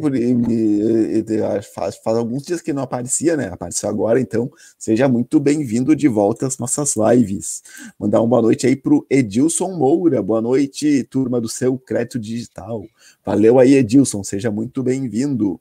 faz, faz alguns dias que não aparecia, né? Apareceu agora, então seja muito bem-vindo de volta às nossas lives. Mandar uma boa noite aí para o Edilson Moura. Boa noite, turma do seu crédito digital. Valeu aí, Edilson, seja muito bem-vindo.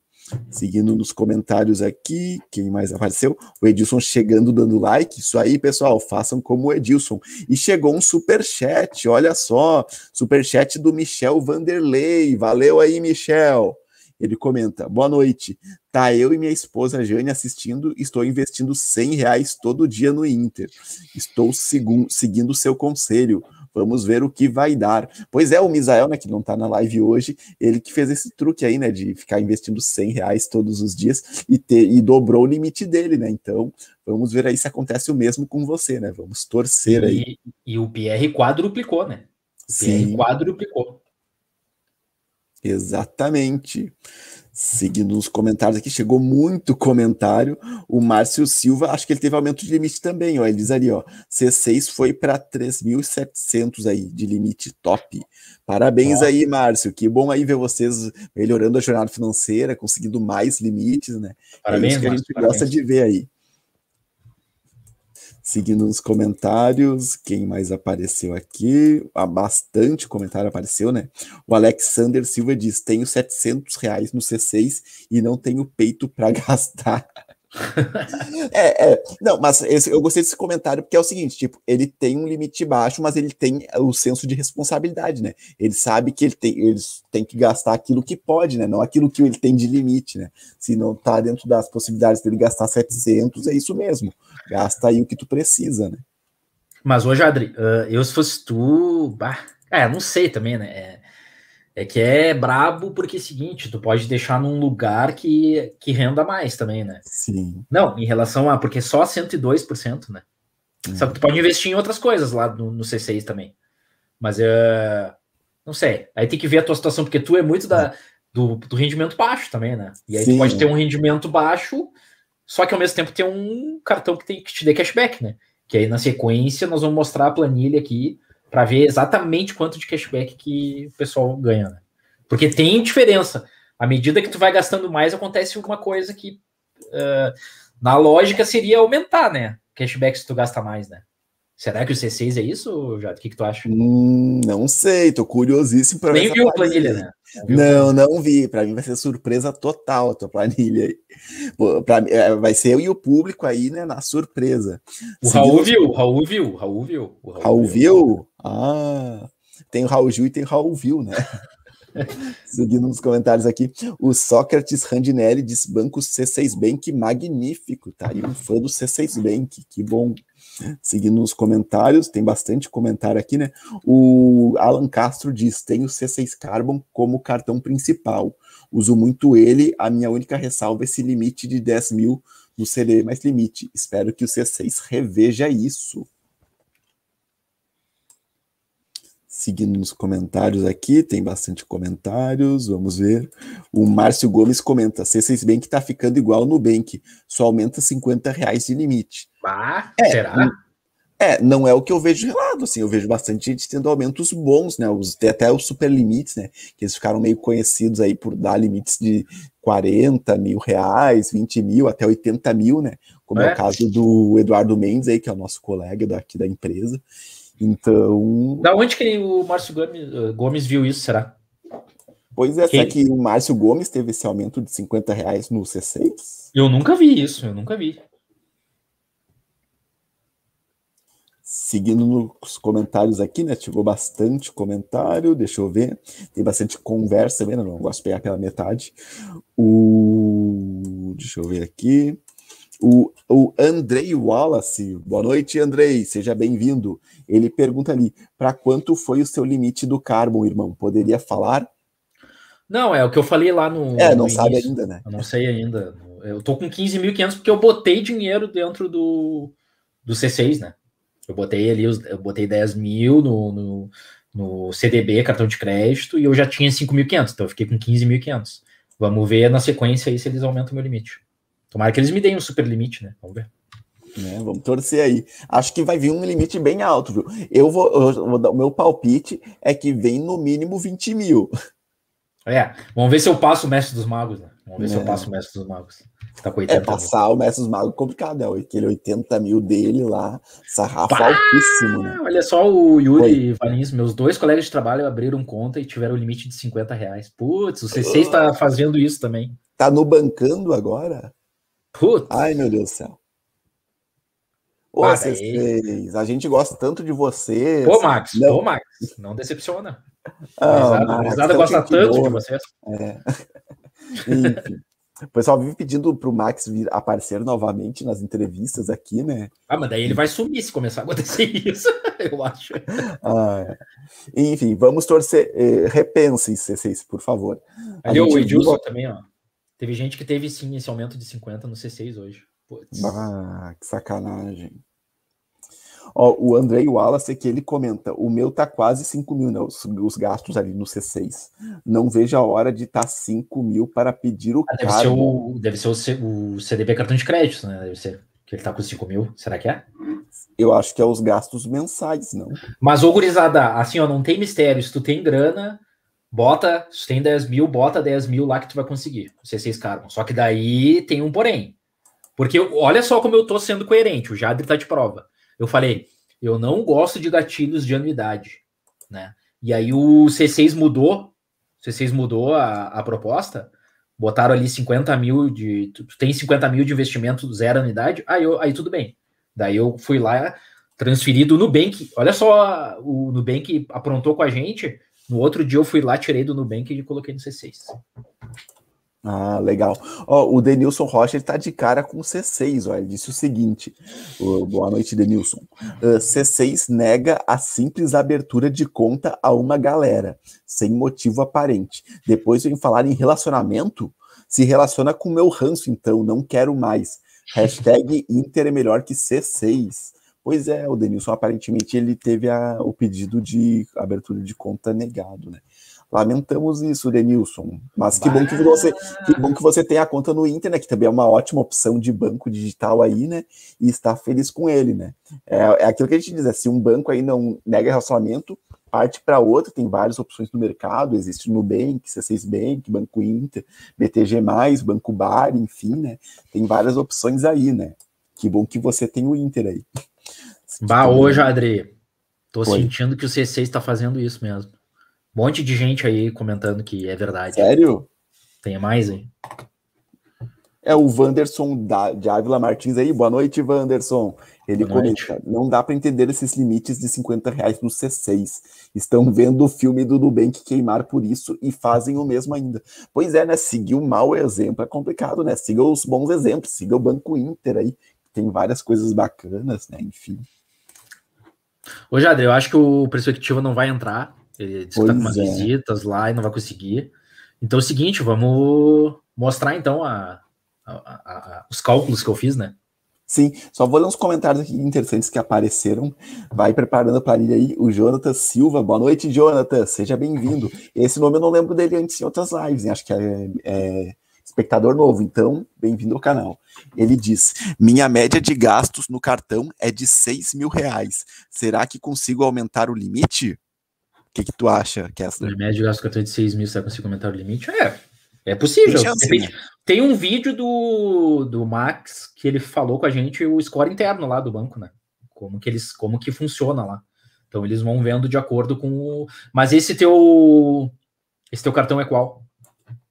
Seguindo nos comentários aqui, quem mais apareceu? O Edilson chegando dando like. Isso aí, pessoal, façam como o Edilson. E chegou um super chat, olha só, super chat do Michel Vanderlei. Valeu aí, Michel. Ele comenta: Boa noite. Tá eu e minha esposa Jane assistindo. Estou investindo 100 reais todo dia no Inter. Estou seguindo seu conselho. Vamos ver o que vai dar. Pois é, o Misael, né, que não está na live hoje, ele que fez esse truque aí, né, de ficar investindo 100 reais todos os dias e, ter, e dobrou o limite dele, né? Então, vamos ver aí se acontece o mesmo com você, né? Vamos torcer aí. E o PR quadruplicou, né? O Sim. quadruplicou. Exatamente. Exatamente. Seguindo os comentários aqui, chegou muito comentário. O Márcio Silva, acho que ele teve aumento de limite também, ó. Ele diz ali, ó, C6 foi para 3.700 aí de limite top. Parabéns aí, Márcio. Que bom aí ver vocês melhorando a jornada financeira, conseguindo mais limites, né? Parabéns, é isso que a gente Márcio, gosta parabéns. de ver aí. Seguindo os comentários, quem mais apareceu aqui? Há ah, bastante comentário apareceu, né? O Alexander Silva diz: tenho 700 reais no C6 e não tenho peito para [LAUGHS] gastar. é, é, não, mas esse, eu gostei desse comentário porque é o seguinte, tipo, ele tem um limite baixo, mas ele tem o senso de responsabilidade, né? Ele sabe que ele tem, ele tem que gastar aquilo que pode, né? Não aquilo que ele tem de limite, né? Se não tá dentro das possibilidades dele gastar 700, é isso mesmo gasta aí o que tu precisa, né? Mas hoje, Adri, ah, eu se fosse tu. Bah, é, não sei também, né? É, é que é brabo porque é o seguinte, tu pode deixar num lugar que, que renda mais também, né? Sim. Não, em relação a. Porque é só 102%, né? Hum. Só que tu pode investir em outras coisas lá no, no C6 também. Mas uh, não sei. Aí tem que ver a tua situação, porque tu é muito da, hum. do, do rendimento baixo também, né? E aí Sim. tu pode ter um rendimento baixo só que ao mesmo tempo tem um cartão que, tem, que te dê cashback, né? Que aí na sequência nós vamos mostrar a planilha aqui para ver exatamente quanto de cashback que o pessoal ganha, né? Porque tem diferença. À medida que tu vai gastando mais, acontece alguma coisa que uh, na lógica seria aumentar, né? Cashback se tu gasta mais, né? Será que o C6 é isso, Jato? O que, que tu acha? Hum, não sei, tô curiosíssimo para ver. Nem viu a planilha, né? Não, não vi. Para mim vai ser surpresa total a tua planilha aí. Pra, é, vai ser eu e o público aí, né, na surpresa. O Raul viu, Raul viu, Raul viu. O Raul, Raul viu. viu? Ah, tem o Raul Gil e tem o Raul viu, né? [LAUGHS] Seguindo nos comentários aqui, o Sócrates Randinelli diz: Banco C6 Bank magnífico, tá? E um fã do C6 Bank, que bom. Seguindo os comentários, tem bastante comentário aqui, né? O Alan Castro diz: tenho C6 Carbon como cartão principal. Uso muito ele. A minha única ressalva é esse limite de 10 mil no CD mais limite. Espero que o C6 reveja isso. seguindo nos comentários aqui, tem bastante comentários, vamos ver. O Márcio Gomes comenta, C6 Bank está ficando igual no Bank, só aumenta 50 reais de limite. Ah, é, será? É, não é o que eu vejo de lado, assim, eu vejo bastante gente tendo aumentos bons, né, os, até os super limites, né, que eles ficaram meio conhecidos aí por dar limites de 40 mil reais, 20 mil, até 80 mil, né, como é, é o caso do Eduardo Mendes aí, que é o nosso colega daqui da empresa, então. Da onde que o Márcio Gomes, eh, Gomes viu isso, será? Pois é, Quem? será que o Márcio Gomes teve esse aumento de 50 reais no C6? Eu nunca vi isso, eu nunca vi. Seguindo nos comentários aqui, né? Chegou bastante comentário, deixa eu ver. Tem bastante conversa também, né? não gosto de pegar pela metade. O. Deixa eu ver aqui. O, o Andrei Wallace, boa noite, Andrei, seja bem-vindo. Ele pergunta ali: para quanto foi o seu limite do Carbon, irmão? Poderia falar? Não, é o que eu falei lá no. É, não no sabe ainda, né? Eu não sei ainda. Eu tô com 15.500 porque eu botei dinheiro dentro do, do C6, né? Eu botei ali, eu botei 10 mil no, no, no CDB, cartão de crédito, e eu já tinha 5.500, então eu fiquei com 15.500. Vamos ver na sequência aí se eles aumentam o meu limite. Tomara que eles me deem um super limite, né? Vamos ver. Né, vamos torcer aí. Acho que vai vir um limite bem alto, viu? Eu vou, eu vou dar, o meu palpite é que vem no mínimo 20 mil. É, vamos ver se eu passo o mestre dos magos, né? Vamos ver é. se eu é. passo o mestre dos magos. Tá com 80 é, passar mil. o mestre dos magos é complicado, é né? aquele 80 mil dele lá, sarrafa altíssimo, né? Olha só, o Yuri Foi. Valins, meus dois colegas de trabalho abriram conta e tiveram o limite de 50 reais. Putz, o C6 oh. tá fazendo isso também. Tá no bancando agora? Putz. Ai, meu Deus do céu. Ô, vocês, a gente gosta tanto de vocês. Pô, Max, não. Pô, Max, não decepciona. Ah, Risada é gosta tanto de vocês. É. Enfim. O pessoal vive pedindo para o Max vir aparecer novamente nas entrevistas aqui, né? Ah, mas daí ele vai sumir se começar a acontecer [LAUGHS] isso, eu acho. Ah, é. Enfim, vamos torcer. Eh, repensem, C6, por favor. Ali o Edilson viu... também, ó. Teve gente que teve sim esse aumento de 50 no C6 hoje. Putz. Ah, que sacanagem. Ó, o Andrei Wallace que ele comenta: o meu tá quase 5 mil, né, os, os, gastos ali no C6. Não vejo a hora de estar tá 5 mil para pedir o ah, deve cargo. Ser o, deve ser o, C, o CDB cartão de crédito, né? Deve ser. Que ele tá com 5 mil. Será que é? Eu acho que é os gastos mensais, não. Mas, ô gurizada, assim, ó, não tem mistério. Se tu tem grana, Bota, se tem 10 mil, bota 10 mil lá que tu vai conseguir, o C6 Carbon. Só que daí tem um porém. Porque olha só como eu tô sendo coerente, o Jadri tá de prova. Eu falei, eu não gosto de gatilhos de anuidade, né? E aí o C6 mudou, o C6 mudou a, a proposta, botaram ali 50 mil de, tu tem 50 mil de investimento, zero anuidade, aí, eu, aí tudo bem. Daí eu fui lá, transferi do Nubank, olha só, o Nubank aprontou com a gente, no outro dia eu fui lá, tirei do Nubank e coloquei no C6. Ah, legal. Ó, o Denilson Rocha está de cara com C6, ó. Ele disse o seguinte: boa noite, Denilson. Uh, ah, C6 nega a simples abertura de conta a uma galera, sem motivo aparente. Depois vem falar em relacionamento. Se relaciona com meu ranço, então, não quero mais. Hashtag Inter é melhor que C6. Pois é, o Denilson aparentemente ele teve a, o pedido de abertura de conta negado, né? Lamentamos isso, Denilson. Mas que bom que você, que bom que você tem a conta no Inter, né? Que também é uma ótima opção de banco digital aí, né? E está feliz com ele, né? É, é aquilo que a gente diz, é, se um banco aí não nega relacionamento, parte para outro, tem várias opções no mercado, existe Nubank, C6 Bank, Banco Inter, BTG+, Banco Bar, enfim, né? Tem várias opções aí, né? Que bom que você tem o Inter aí. [LAUGHS] Bah, hoje, Adri, tô Foi. sentindo que o C6 está fazendo isso mesmo. Um monte de gente aí comentando que é verdade. Sério? Tem mais aí. É o Wanderson da, de Ávila Martins aí. Boa noite, Wanderson. Ele Boa comenta: noite. não dá para entender esses limites de 50 reais no C6. Estão vendo o filme do Nubank queimar por isso e fazem o mesmo ainda. Pois é, né? Seguir o mau exemplo é complicado, né? Siga os bons exemplos, siga o Banco Inter aí, tem várias coisas bacanas, né? Enfim. Ô, Jadre, eu acho que o Perspectiva não vai entrar. Ele disse tá com umas é. visitas lá e não vai conseguir. Então é o seguinte, vamos mostrar então a, a, a, os cálculos que eu fiz, né? Sim, só vou ler uns comentários aqui interessantes que apareceram. Vai preparando a planilha aí, o Jonathan Silva. Boa noite, Jonathan. Seja bem-vindo. Esse nome eu não lembro dele antes em outras lives, né? Acho que é, é espectador novo, então bem-vindo ao canal. Ele diz: Minha média de gastos no cartão é de 6 mil reais. Será que consigo aumentar o limite? O que, que tu acha, Kessler? Minha média de gastos no cartão é de 6 mil, será que consigo aumentar o limite? É. É possível. Tem, chance, né? Tem um vídeo do, do Max que ele falou com a gente o score interno lá do banco, né? Como que eles, como que funciona lá. Então eles vão vendo de acordo com o. Mas esse teu. Esse teu cartão é qual?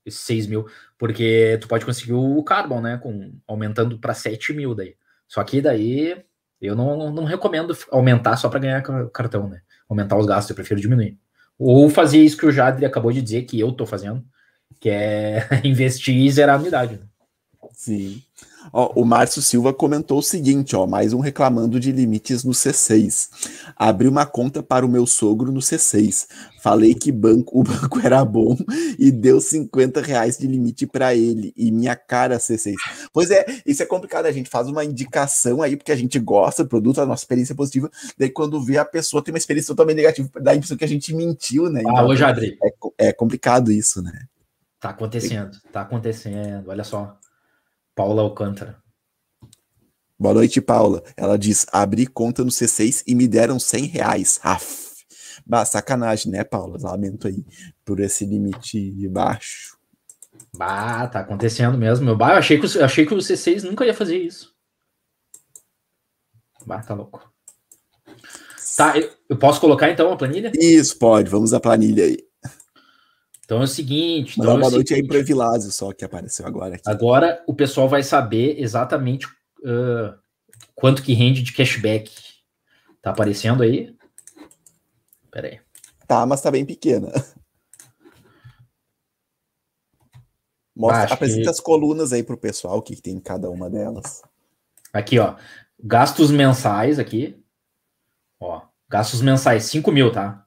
esses 6 mil, porque tu pode conseguir o Carbon, né? Com, aumentando para 7 mil daí. Só que daí eu não, não recomendo aumentar só para ganhar cartão, né? Aumentar os gastos, eu prefiro diminuir. Ou fazer isso que o Jadri acabou de dizer que eu tô fazendo, que é [LAUGHS] investir e zerar a unidade. Né? Sim. Ó, o Márcio Silva comentou o seguinte, ó, mais um reclamando de limites no C6. Abri uma conta para o meu sogro no C6. Falei que banco, [LAUGHS] o banco era bom e deu 50 reais de limite para ele. E minha cara C6. Pois é, isso é complicado. A gente faz uma indicação aí, porque a gente gosta do produto, a nossa experiência é positiva. Daí quando vê a pessoa tem uma experiência totalmente negativa, dá a impressão que a gente mentiu, né? Ah, hoje, então, Adri. É, é complicado isso, né? Tá acontecendo, tá acontecendo. Olha só. Paula Alcântara. Boa noite, Paula. Ela diz: abri conta no C6 e me deram 100 reais. Af. Bah, sacanagem, né, Paula? Lamento aí por esse limite baixo. Bah, tá acontecendo mesmo. Meu bah, eu achei que, eu achei que o C6 nunca ia fazer isso. Bah, tá louco. Tá, eu, eu posso colocar então a planilha? Isso, pode. Vamos à planilha aí. Então é o seguinte. Mandar então é uma noite seguinte, aí para Vilásio só que apareceu agora. Aqui. Agora o pessoal vai saber exatamente uh, quanto que rende de cashback. Tá aparecendo aí? Pera aí. Tá, mas tá bem pequena. Ah, Mostra, Acho apresenta que... as colunas aí pro pessoal, o que, que tem em cada uma delas. Aqui, ó. Gastos mensais aqui. Ó, gastos mensais, 5 mil, tá?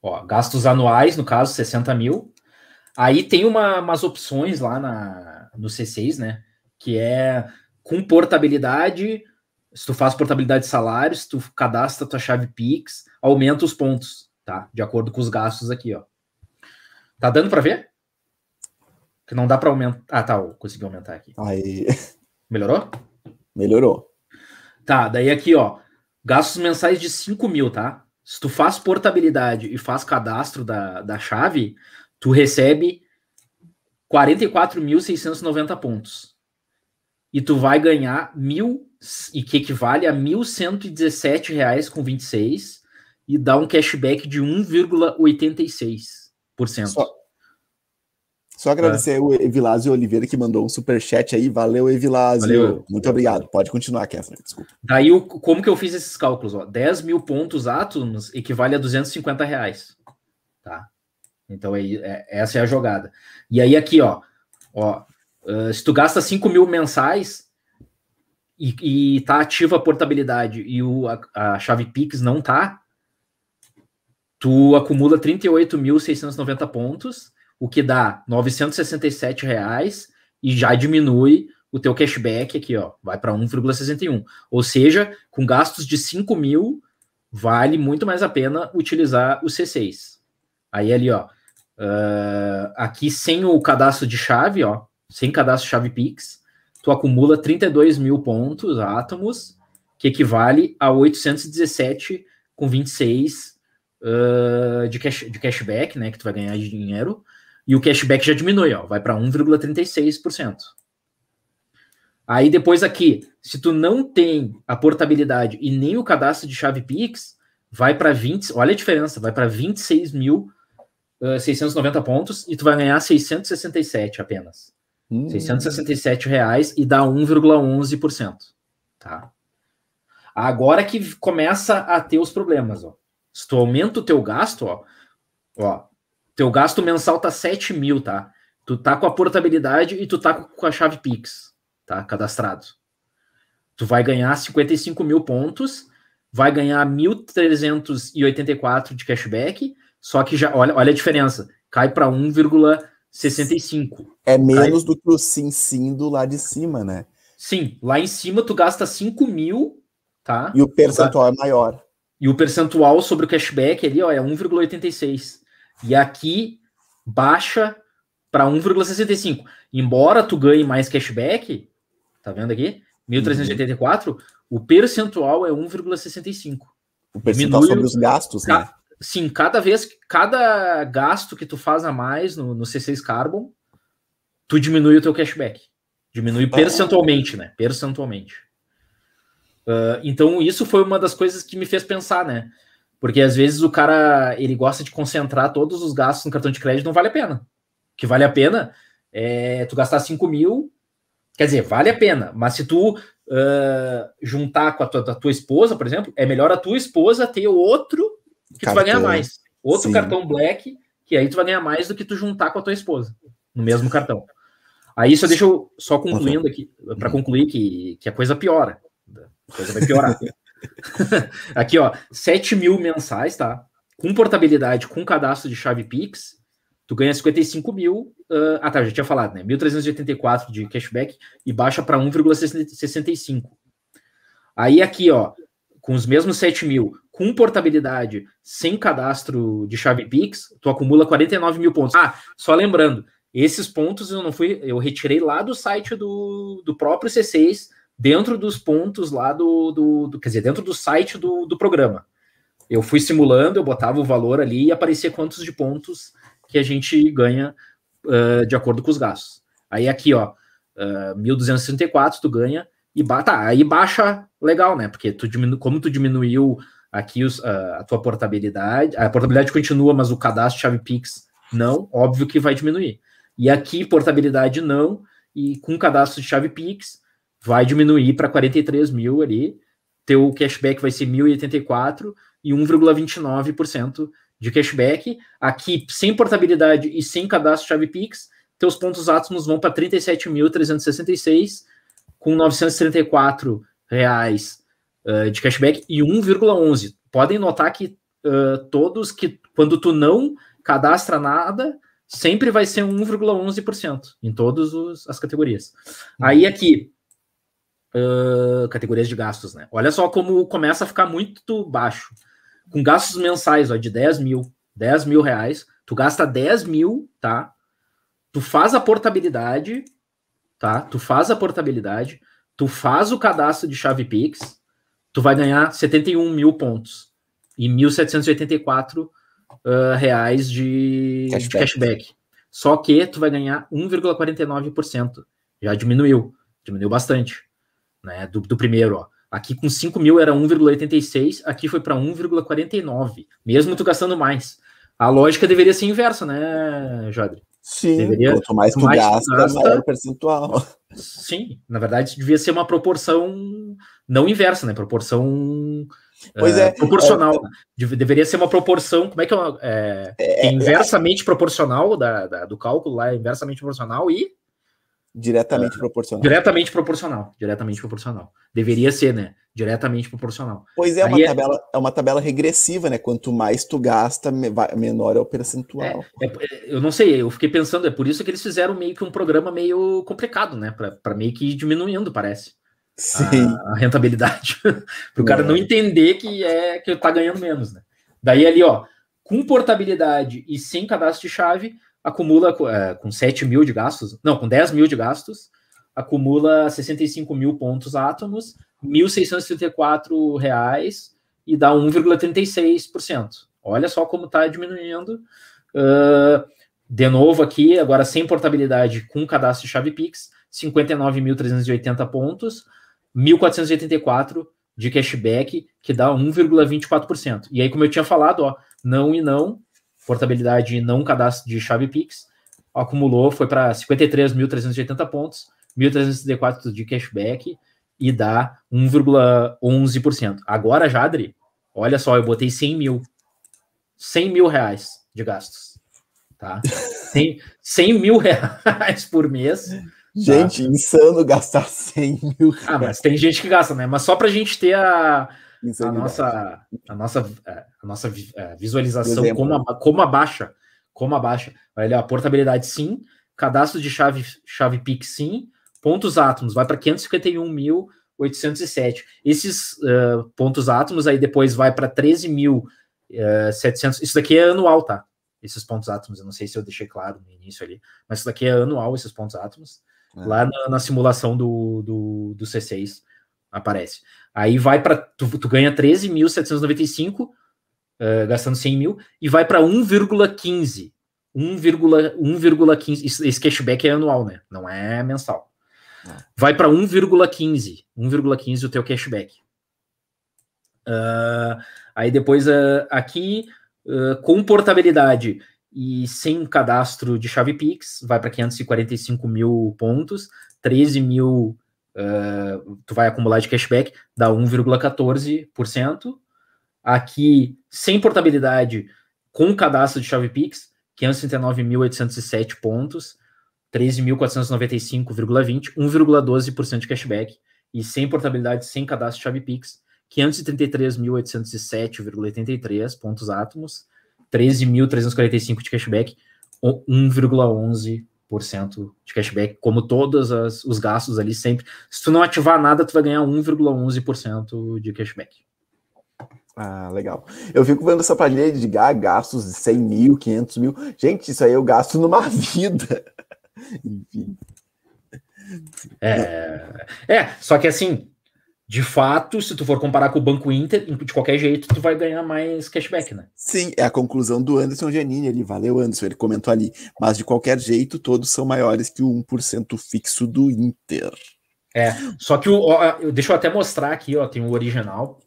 Ó, gastos anuais, no caso, 60 mil. Aí tem uma, umas opções lá na, no C6, né? Que é com portabilidade, se tu faz portabilidade de salários, tu cadastra tua chave Pix, aumenta os pontos, tá? De acordo com os gastos aqui, ó. Tá dando para ver? Que não dá para aumentar. Ah, tá, consegui aumentar aqui. Aí. Melhorou? Melhorou. Tá, daí aqui, ó. Gastos mensais de 5 mil, tá? Se tu faz portabilidade e faz cadastro da, da chave, tu recebe 44.690 pontos. E tu vai ganhar mil, e que equivale a R$ 1.117,26 e dá um cashback de 1,86%. Só, só agradecer é. o Evilásio Oliveira que mandou um super chat aí. Valeu, Evilásio. Valeu. Muito obrigado. Pode continuar, Kefner, desculpa. Daí, como que eu fiz esses cálculos? Ó? 10 mil pontos átomos ah, equivale a 250 reais. Então é, é, essa é a jogada. E aí aqui, ó, ó uh, se tu gasta 5 mil mensais e, e tá ativa a portabilidade e o, a, a chave Pix não tá, tu acumula 38.690 pontos, o que dá 967 reais e já diminui o teu cashback aqui, ó, vai para 1,61. Ou seja, com gastos de 5 mil, vale muito mais a pena utilizar o C6. Aí ali, ó, Uh, aqui sem o cadastro de chave, ó, sem cadastro chave Pix, tu acumula 32 mil pontos, átomos, que equivale a 817,26 uh, ah, de, cash, de cashback, né, que tu vai ganhar de dinheiro, e o cashback já diminui, ó, vai para 1,36%. Aí depois aqui, se tu não tem a portabilidade e nem o cadastro de chave Pix, vai para 20, olha a diferença, vai para 26 mil 690 ah, pontos e tu vai ganhar 667 apenas. Hum. 667 reais e dá 1,11%. Tá? Agora que começa a ter os problemas, ó. Se tu aumenta o teu gasto, ó, ó, teu gasto mensal tá 7 mil, tá? Tu tá com a portabilidade e tu tá com a chave Pix, tá? Cadastrado. Tu vai ganhar 55 mil pontos, vai ganhar 1.384 de cashback só que já, olha, olha a diferença, cai para 1,65. É menos cai... do que o sim sim do lá de cima, né? Sim, lá em cima tu gasta 5 mil, tá? E o percentual tá? é maior. E o percentual sobre o cashback ali ó, é 1,86. E aqui baixa para 1,65. Embora tu ganhe mais cashback, tá vendo aqui? 1.384, uhum. o percentual é 1,65. O percentual Diminui sobre os gastos, né? sim, cada vez, cada gasto que tu faz a mais no, no C6 Carbon, tu diminui o teu cashback. Diminui tá percentualmente, né? Percentualmente. Uh, então, isso foi uma das coisas que me fez pensar, né? Porque às vezes o cara ele gosta de concentrar todos os gastos no cartão de crédito, não vale a pena. O que vale a pena é tu gastar 5 mil, quer dizer, vale a pena, mas se tu uh, juntar com a tua, a tua esposa, por exemplo, é melhor a tua esposa ter outro que cartão. tu vai ganhar mais. Outro Sim. cartão black, que aí tu vai ganhar mais do que tu juntar com a tua esposa no mesmo cartão. Aí só deixa eu só concluindo aqui, para concluir que, que a coisa piora. A coisa vai piorar. [LAUGHS] aqui, ó, 7 mil mensais, tá? Com portabilidade, com cadastro de chave Pix, tu ganha 55 mil. Uh, ah, tá, já tinha falado, né? 1.384 de cashback e baixa para 1,65. Aí aqui, ó, com os mesmos 7 mil, com portabilidade, sem cadastro de chave Pix, tu acumula 49 mil pontos. Ah, só lembrando, esses pontos eu não fui, eu retirei lá do site do, do próprio C6, dentro dos pontos lá do, do, do quer dizer, dentro do site do, do programa. Eu fui simulando, eu botava o valor ali e aparecia quantos de pontos que a gente ganha uh, de acordo com os gastos. Aí aqui, ó, uh, ah, 1.234 tu ganha e ba tá, aí baixa legal, né? Porque tu diminu como tu diminuiu aqui os, a, a, tua portabilidade, a portabilidade continua, mas o cadastro chave Pix não, óbvio que vai diminuir. E aqui portabilidade não, e com cadastro de chave Pix vai diminuir para 43 mil ali, teu cashback vai ser 1.084 e 1,29% de cashback. Aqui, sem portabilidade e sem cadastro chave Pix, teus pontos átomos vão para 37.366 com 934 reais eh, de cashback e 1,11. Podem notar que uh, todos que, quando tu não cadastra nada, sempre vai ser 1,11% em todas as categorias. Uhum. Aí aqui, uh, categorias de gastos, né? Olha só como começa a ficar muito baixo. Com gastos mensais, ó, de 10 mil, 10 mil reais, tu gasta 10 mil, tá? Tu faz a portabilidade, tá? Tu faz a portabilidade, tu faz o cadastro de chave Pix, tu vai ganhar 71 mil pontos e 1.784 uh, ah, reais de cashback. de cashback. Só que tu vai ganhar 1,49%. Já diminuiu, diminuiu bastante, né? Do, do primeiro, ó. Aqui com 5 mil era 1,86, aqui foi para 1,49, mesmo tu gastando mais. A lógica deveria ser inversa, né, Jadre? Sim, deveria, quanto mais tu mais gasta, tu gasta, maior percentual. Sim, na verdade devia ser uma proporção não inversa, né? Proporção Pois é, é proporcional. É, né? deveria ser uma proporção, como é que é é, é, é, é inversamente proporcional da, da, do cálculo lá, inversamente proporcional e diretamente ah, proporcional. Diretamente proporcional, diretamente proporcional. Deveria ser, né? Diretamente proporcional. Pois é, uma tabela, é uma tabela regressiva, né? Quanto mais tu gasta, menor é o percentual. eu não sei, eu fiquei pensando, é por isso que eles fizeram meio que um programa meio complicado, né? Para meio que ir diminuindo, parece a, a, rentabilidade. [LAUGHS] para o cara não é. entender que é que está ganhando menos, né? Daí ali, ó, com portabilidade e sem cadastro de chave, acumula é, com 7 mil de gastos, não, com 10 mil de gastos, acumula 65 mil pontos átomos, R$ 1.634 e dá 1,36%. Olha só como está diminuindo. Uh, de novo aqui, agora sem portabilidade, com cadastro de chave Pix, 59.380 pontos, 1.484 de cashback, que dá 1,24%. E aí, como eu tinha falado, ó, não e não, portabilidade e não cadastro de chave Pix, acumulou, foi para 53.380 pontos, 1.334 de cashback e dá 1,11%. Agora, Jadri, olha só, eu botei 100 mil, 100 mil reais de gastos, tá? 100, [LAUGHS] 100 mil reais por mês Gente, insano gastar 100 [LAUGHS] mil reais. Ah, mas tem gente que gasta, né? Mas só pra gente ter a, a nossa, a nossa, é, a nossa é, visualização como, a, como abaixa. Como abaixa. Olha, a portabilidade sim, cadastro de chave, chave PIC sim, pontos átomos vai para 551.807. Esses uh, pontos átomos aí depois vai para 13.700. Isso daqui é anual, tá? Esses pontos átomos, eu não sei se eu deixei claro no início ali, mas isso daqui é anual, esses pontos átomos. É. Lá na, na, simulação do, do, do C6 é aparece. Aí vai para. Tu, tu ganha 13.795, uh, eh, gastando 100 mil, e vai para 1,15. 1,15. Esse cashback é anual, né? Não é mensal. É. Vai para 1,15. 1,15 o teu cashback. Uh, aí depois uh, aqui, uh, ah, com portabilidade e sem cadastro de chave Pix, vai para 545 mil pontos, 13 mil uh, tu vai acumular de cashback, dá 1,14%. Aqui, sem portabilidade, com cadastro de chave Pix, 539.807 pontos, 13.495,20, 1,12% de cashback. E sem portabilidade, sem cadastro de chave Pix, 533.807,83 pontos átomos, 13.345 de cashback, 1,11% de cashback, como todos as, os gastos ali sempre. Se tu não ativar nada, tu vai ganhar 1,11% de cashback. Ah, legal. Eu fico vendo essa planilha de gastos de 100 mil, 500 mil. Gente, isso aí eu gasto numa [LAUGHS] vida. Enfim. É, é só que assim, de fato, se tu for comparar com o Banco Inter, de qualquer jeito, tu vai ganhar mais cashback, né? Sim, é a conclusão do Anderson Janine ali. Valeu, Anderson, ele comentou ali. Mas, de qualquer jeito, todos são maiores que o 1% fixo do Inter. É, só que, o, ó, deixa eu até mostrar aqui, ó, tem o original.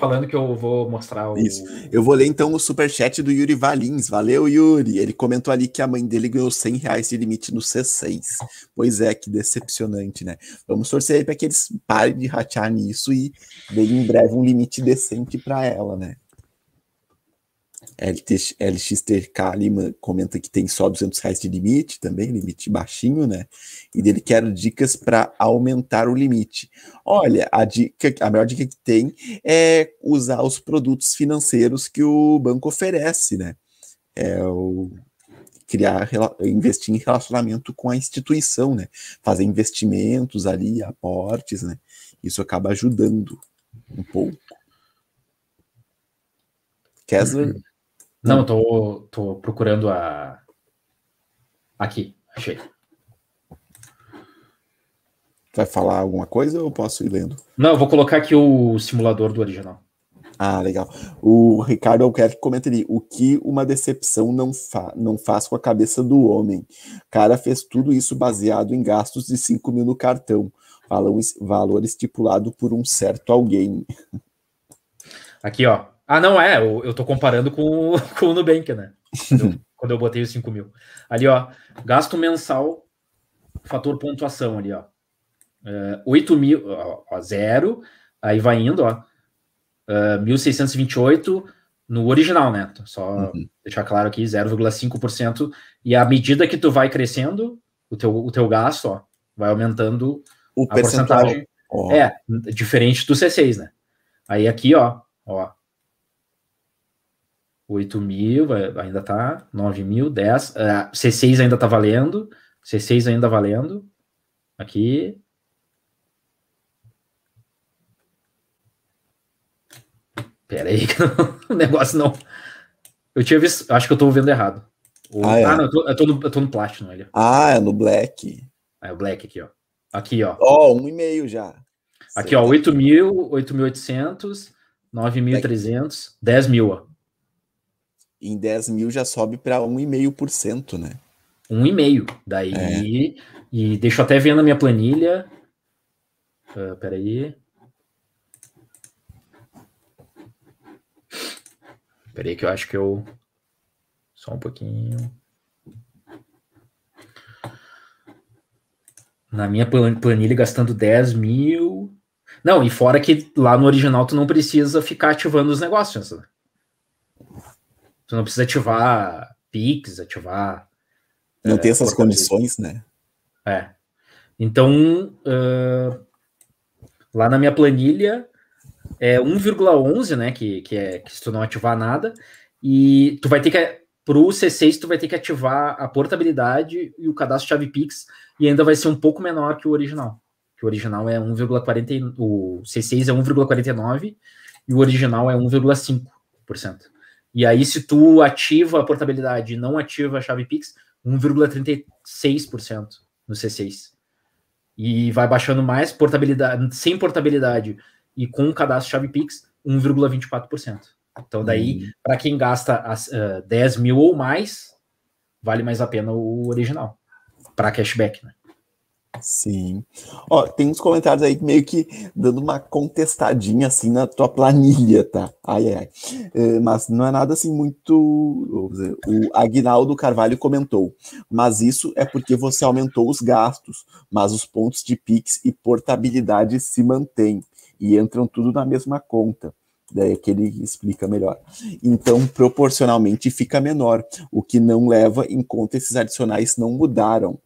falando que eu vou mostrar o. Isso. Eu vou ler então o superchat do Yuri Valins. Valeu, Yuri. Ele comentou ali que a mãe dele ganhou 100 reais de limite no C6. Pois é, que decepcionante, né? Vamos torcer aí para que eles parem de rachar nisso e deem em breve um limite decente para ela, né? LTX, LXTK comenta que tem só 200 reais de limite também, limite baixinho, né? E dele quero dicas para aumentar o limite. Olha, a dica, a melhor dica que tem é usar os produtos financeiros que o banco oferece, né? É o criar, investir em relacionamento com a instituição, né? Fazer investimentos ali, aportes, né? Isso acaba ajudando um pouco. Kessler não, hum. tô, tô procurando a. Aqui, achei. Vai falar alguma coisa ou posso ir lendo? Não, eu vou colocar aqui o simulador do original. Ah, legal. O Ricardo Alquerque comenta ali: o que uma decepção não, fa não faz com a cabeça do homem? cara fez tudo isso baseado em gastos de 5 mil no cartão, valor estipulado por um certo alguém. Aqui, ó. Ah, não é, eu, eu tô comparando com, [LAUGHS] com o Nubank, né? Quando eu, [LAUGHS] quando eu botei os 5 mil. Ali, ó, gasto mensal, fator pontuação ali, ó. Uh, é, 8 mil, ó, zero, aí vai indo, ó. Uh, é, 1.628 no original, né? Só uhum. deixar claro aqui, 0,5%. E à medida que tu vai crescendo, o teu, o teu gasto, ó, vai aumentando o a percentual. porcentagem. Oh. É, diferente do C6, né? Aí aqui, ó, ó, 8 mil, ainda tá, 9 mil, 10, uh, C6 ainda tá valendo, C6 ainda valendo, aqui. Pera aí, [LAUGHS] o negócio não, eu tinha visto, acho que eu tô vendo errado. O, ah, é. ah, não, eu tô, eu tô, no, eu tô no Platinum ali. Ah, é no Black. É o Black aqui, ó. Aqui, ó. Ó, oh, um e meio já. Aqui, Sei ó, 8 mil, 8.800, 9.300, 10 mil, ó em 10 mil já sobe para 1,5%, né? 1,5%. Daí. É. E deixa eu até ver na minha planilha. Uh, peraí. Peraí, que eu acho que eu. Só um pouquinho. Na minha planilha gastando 10 mil. Não, e fora que lá no original tu não precisa ficar ativando os negócios. Né? Tu não precisa ativar Pix, ativar. Não é, tem eh, essas condições, de... né? É. Então, uh, lá na minha planilha é 1,11, né? Que, que é que se tu não ativar nada, e tu vai ter que. Para o C6, tu vai ter que ativar a portabilidade e o cadastro-chave Pix, e ainda vai ser um pouco menor que o original. Que o original é 1,40. O C6 é 1,49 e o original é 1,5%. E aí, se tu ativa a portabilidade e não ativa a chave Pix, 1,36% no C6. E vai baixando mais portabilidade, sem portabilidade e com o cadastro chave Pix, 1,24%. Então, daí, uhum. para quem gasta as, uh, eh, 10 mil ou mais, vale mais a pena o original, para cashback, né? Sim. Ó, tem uns comentários aí meio que dando uma contestadinha assim na tua planilha, tá? Ai, ai. É, mas não é nada assim muito. Dizer, o Agnaldo Carvalho comentou. Mas isso é porque você aumentou os gastos, mas os pontos de Pix e portabilidade se mantêm e entram tudo na mesma conta. Daí é que ele explica melhor. Então, proporcionalmente fica menor, o que não leva em conta esses adicionais não mudaram.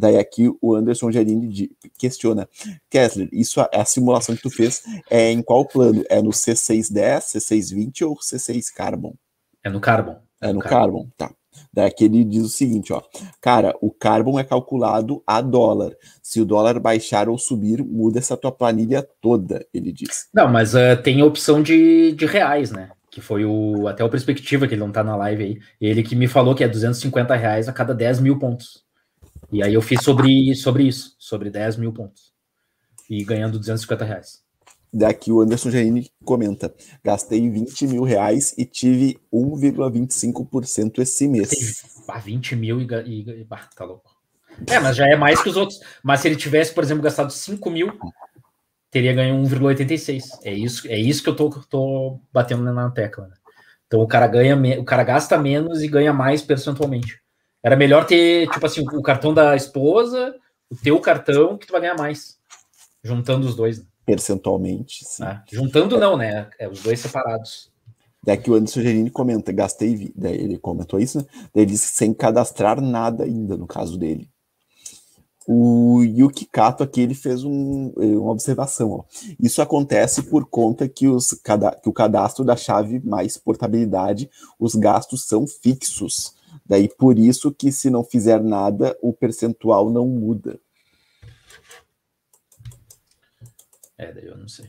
Daí aqui o Anderson Gerini questiona: Kessler, isso a, é a, simulação que tu fez é em qual plano? É no C610, C620 ou C6 Carbon? É no Carbon. É, no, carbon. carbon, tá. Daí ele diz o seguinte, ó. Cara, o carbon é calculado a dólar. Se o dólar baixar ou subir, muda essa tua planilha toda, ele diz. Não, mas uh, tem a opção de, de reais, né? Que foi o até o Perspectiva, que ele não tá na live aí. Ele que me falou que é 250 reais a cada 10 mil pontos. E aí eu fiz sobre, sobre isso, sobre 10 mil pontos. E ganhando 250 reais. Daqui o Anderson Gerini comenta: gastei 20 mil reais e tive 1,25% esse mês. Ah, 20 mil e, e, e bah, tá louco. É, mas já é mais que os outros. Mas se ele tivesse, por exemplo, gastado 5 mil, teria ganho 1,86. É isso, é isso que eu tô, tô batendo na tecla. Né? Então o cara ganha, o cara gasta menos e ganha mais percentualmente. Era melhor ter, tipo assim, o cartão da esposa, o teu cartão, que tu vai ganhar mais. Juntando os dois. Né? Percentualmente, sim. Ah, juntando é. não, né? É, os dois separados. Daí é que o Anderson Gerini comenta, gastei, daí ele comentou isso, né? Daí ele disse sem cadastrar nada ainda, no caso dele. O Yuki Kato aqui ele fez um, eh, uma observação. Ó. Isso acontece por conta que, os, que o cadastro da chave mais portabilidade, os gastos são fixos. Daí por isso que se não fizer nada, o percentual não muda. É, daí eu não sei.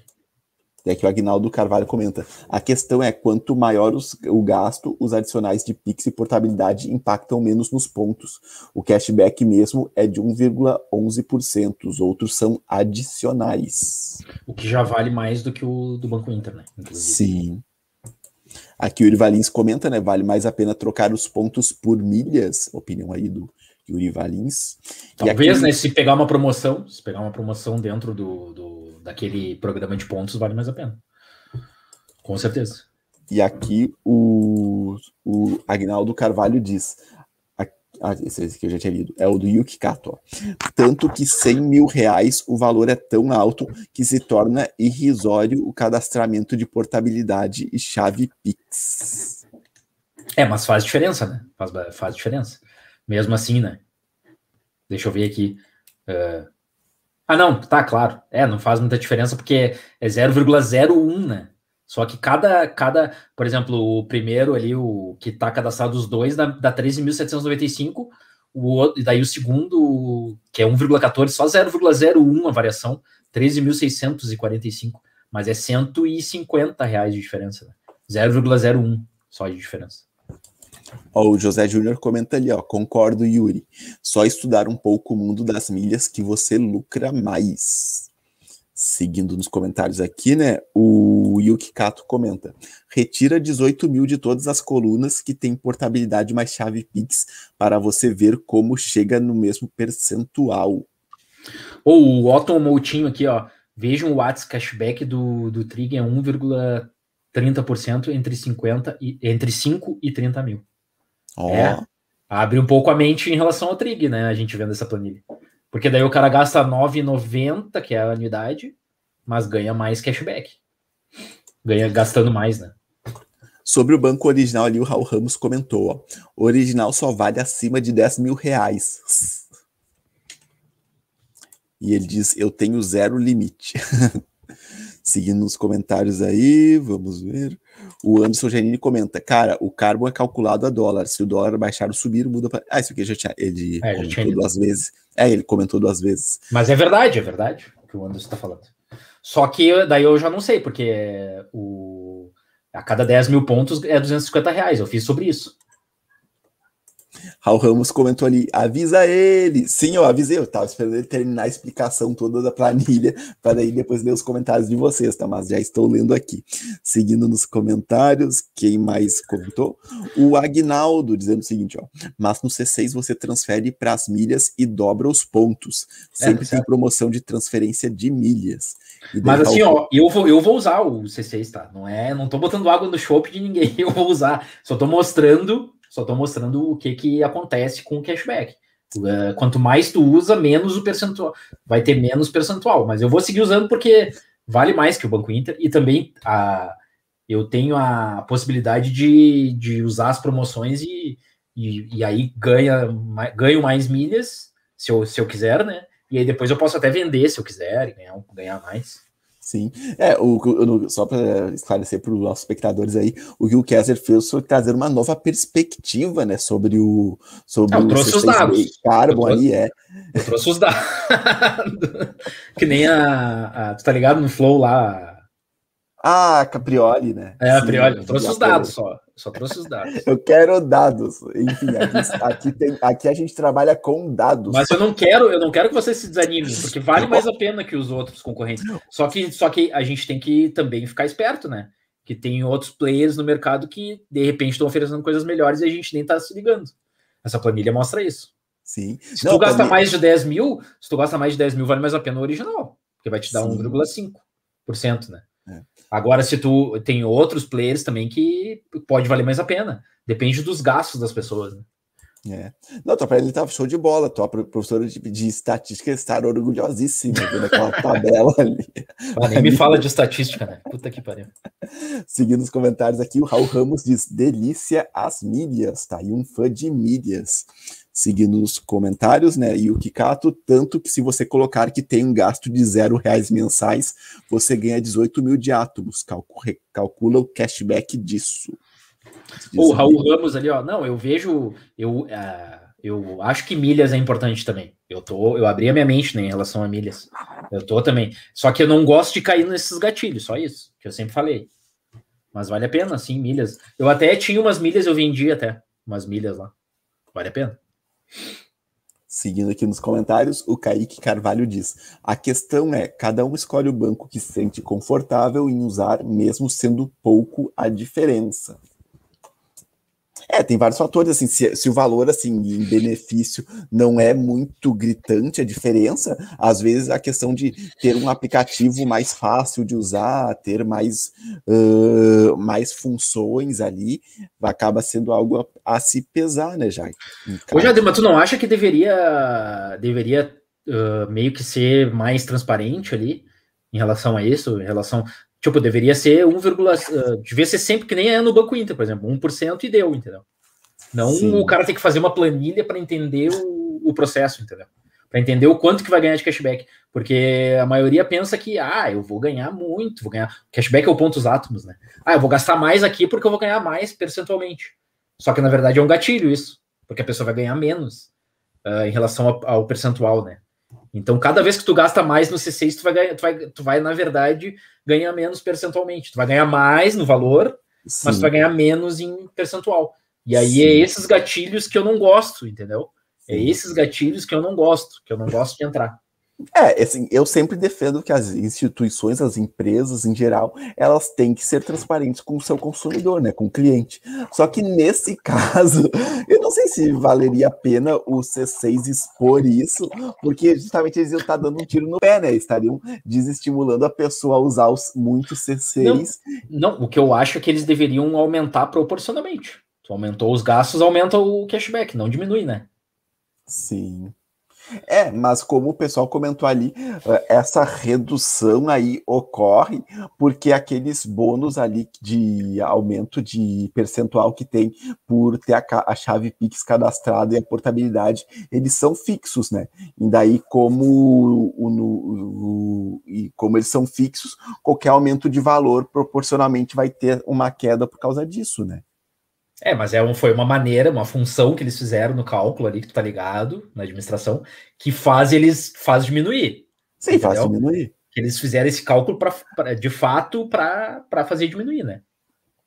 É que o Agnaldo Carvalho comenta. A questão é quanto maior os, o gasto, os adicionais de Pix e portabilidade impactam menos nos pontos. O cashback mesmo é de 1,11%. Os outros são adicionais. O que já vale mais do que o do Banco Inter, né? Inclusive. Sim. Aqui o Valins comenta, né? Vale mais a pena trocar os pontos por milhas, opinião aí do Yuri Valins. Talvez, aqui... né? Se pegar uma promoção, se pegar uma promoção dentro do, do, daquele programa de pontos, vale mais a pena. Com certeza. E aqui o, o Agnaldo Carvalho diz: ah, esse, esse que eu já tinha lido, é o do Yuki Kato. Tanto que 100 mil reais o valor é tão alto que se torna irrisório o cadastramento de portabilidade e chave Pix. É, mas faz diferença, né? Faz, faz diferença. Mesmo assim, né? Deixa eu ver aqui. Uh... Ah, não, tá claro. É, não faz muita diferença porque é 0,01, né? Só que cada, cada, por exemplo, o primeiro ali, o que está cadastrado os dois, dá, dá 13.795, o, e daí o segundo, que é 1,14, só 0,01 a variação, 13.645, mas é 150 reais de diferença, né? 0,01 só de diferença. o José Júnior comenta ali, ó, concordo, Yuri, só estudar um pouco o mundo das milhas que você lucra mais seguindo nos comentários aqui, né? O Yuki Kato comenta: retira 18 mil de todas as colunas que tem portabilidade mais chave Pix para você ver como chega no mesmo percentual. Ou oh, o Otton Moutinho aqui, ó. Vejam o WhatsApp cashback do, do Trig é 1,30% entre 50 e entre 5 e 30 mil. Ó. Oh. É, abre um pouco a mente em relação ao Trig, né? A gente vendo essa planilha. Porque daí o cara gasta 9,90, que é a anuidade, mas ganha mais cashback. Ganha gastando mais, né? Sobre o banco original ali, o Raul Ramos comentou, ó, o original só vale acima de 10 mil reais. E ele diz, eu tenho zero limite. [LAUGHS] Seguindo nos comentários aí, vamos ver. O Anderson Janine comenta: Cara, o carbo é calculado a dólar. Se o dólar baixar ou subir, muda para. Ah, isso aqui já tinha. Ele é, comentou tinha duas vezes. É, ele comentou duas vezes. Mas é verdade, é verdade o que o Anderson está falando. Só que daí eu já não sei, porque o... a cada 10 mil pontos é 250 reais. Eu fiz sobre isso. Raul Ramos comentou ali, avisa ele. Sim, eu avisei, eu tava esperando ele terminar a explicação toda da planilha, [LAUGHS] para daí depois ler os comentários de vocês, tá? Mas já estou lendo aqui. Seguindo nos comentários, quem mais comentou? O Agnaldo, dizendo o seguinte, ó. Mas no C6 você transfere para as milhas e dobra os pontos. É, Sempre é, tem promoção de transferência de milhas. Mas assim, ó, eu vou, eu vou usar o C6, tá? Não é, não tô botando água no chope de ninguém, [LAUGHS] eu vou usar. Só tô mostrando só estão mostrando o que, que acontece com o cashback. Uh, quanto mais tu usa, menos o percentual. Vai ter menos percentual. Mas eu vou seguir usando porque vale mais que o Banco Inter. E também a, eu tenho a possibilidade de, de usar as promoções e, e, e aí ganha, ganho mais milhas, se eu, se eu quiser, né? E aí depois eu posso até vender se eu quiser e ganhar, ganhar mais. Sim. É, o, o só para esclarecer para os nossos espectadores aí, o que o Kessler fez foi trazer uma nova perspectiva, né, sobre o sobre é, eu o trouxe os dados. Carbon trouxe, é. Eu trouxe os dados. [LAUGHS] que nem a, a, tu tá ligado no flow lá. Ah, Caprioli, né? É, a Caprioli, eu trouxe os dados só. Só trouxe os dados. Eu quero dados. Enfim, aqui, aqui, tem, aqui, a gente trabalha com dados. Mas eu não quero, eu não quero que você se desanime, porque vale mais a pena que os outros concorrentes. Só que, só que a gente tem que também ficar esperto, né? Que tem outros players no mercado que de repente estão oferecendo coisas melhores e a gente nem está se ligando. Essa planilha mostra isso. Sim. Se não, tu gasta planilha... mais de 10 mil, se tu gasta mais de 10 mil, vale mais a pena o original, porque vai te dar 1,5%, né? É. Agora, se tu tem outros players também que pode valer mais a pena. Depende dos gastos das pessoas. Né? É. Não, tua ele tá show de bola. Tua professora de, de estatística está orgulhosíssima vendo aquela [LAUGHS] tabela ali. nem me fala de estatística, né? Puta que pariu. Seguindo os comentários aqui, o Raul Ramos diz: delícia as mídias tá? E um fã de mídias seguindo os comentários, né? E o Kikato, tanto que se você colocar que tem um gasto de zero reais mensais, você ganha 18 mil de átomos. Calcula, o cashback disso. O Raul Ramos ali, ó. Não, eu vejo. Eu, uh, eu acho que milhas é importante também. Eu, tô, eu abri a minha mente né, em relação a milhas. Eu tô também. Só que eu não gosto de cair nesses gatilhos, só isso, que eu sempre falei. Mas vale a pena, sim, milhas. Eu até tinha umas milhas, eu vendi até umas milhas lá. Vale a pena. Seguindo aqui nos comentários, o Kaique Carvalho diz: a questão é, cada um escolhe o banco que se sente confortável em usar, mesmo sendo pouco a diferença. É, tem vários fatores, assim, se, se o valor, assim, em benefício não é muito gritante a diferença, às vezes a questão de ter um aplicativo mais fácil de usar, ter mais, uh, mais funções ali, acaba sendo algo a, a se pesar, né, Jair? Então Ô, Jair, mas tu não acha que deveria, deveria uh, meio que ser mais transparente ali? em relação a isso, em relação. Tipo, deveria ser 1, uh, ah, devia ser sempre que nem é no Banco Inter, por exemplo, 1% e deu, entendeu? Não Sim. o cara tem que fazer uma planilha para entender o, o, processo, entendeu? Para entender o quanto que vai ganhar de cashback. Porque a maioria pensa que, ah, eu vou ganhar muito, vou ganhar. Cashback é o ponto dos átomos, né? Ah, eu vou gastar mais aqui porque eu vou ganhar mais percentualmente. Só que na verdade é um gatilho isso, porque a pessoa vai ganhar menos uh, em relação ao, ao percentual, né? Então, cada vez que tu gasta mais no C6, tu vai, ganhar, tu vai, tu vai na verdade, ganhar menos percentualmente. Tu vai ganhar mais no valor, Sim. mas tu vai ganhar menos em percentual. E aí é Sim. é esses gatilhos que eu não gosto, entendeu? É esses gatilhos que eu não gosto, que eu não gosto de entrar. É, assim, eu sempre defendo que as instituições, as empresas em geral, elas têm que ser transparentes com o seu consumidor, né, com o cliente. Só que nesse [LAUGHS] caso, eu não sei se valeria a pena o C6 expor isso, porque justamente eles iam estar tá dando um tiro no pé, né? Estariam desestimulando a pessoa a usar os, muito C6. Não, não, o que eu acho é que eles deveriam aumentar proporcionalmente. Tu aumentou os gastos, aumenta o cashback, não diminui, né? Sim. É, mas como o pessoal comentou ali, eh, essa redução aí ocorre porque aqueles bônus ali de aumento de percentual que tem por ter a, a chave Pix cadastrada e a portabilidade, eles são fixos, né? E daí, como, o, o, o, e como eles são fixos, qualquer aumento de valor proporcionalmente vai ter uma queda por causa disso, né? É, mas é um, foi uma maneira, uma função que eles fizeram no cálculo ali, que tu tá ligado, na administração, que faz eles faz diminuir. Sim, faz diminuir. Que eles fizeram esse cálculo pra, pra de fato para fazer diminuir, né?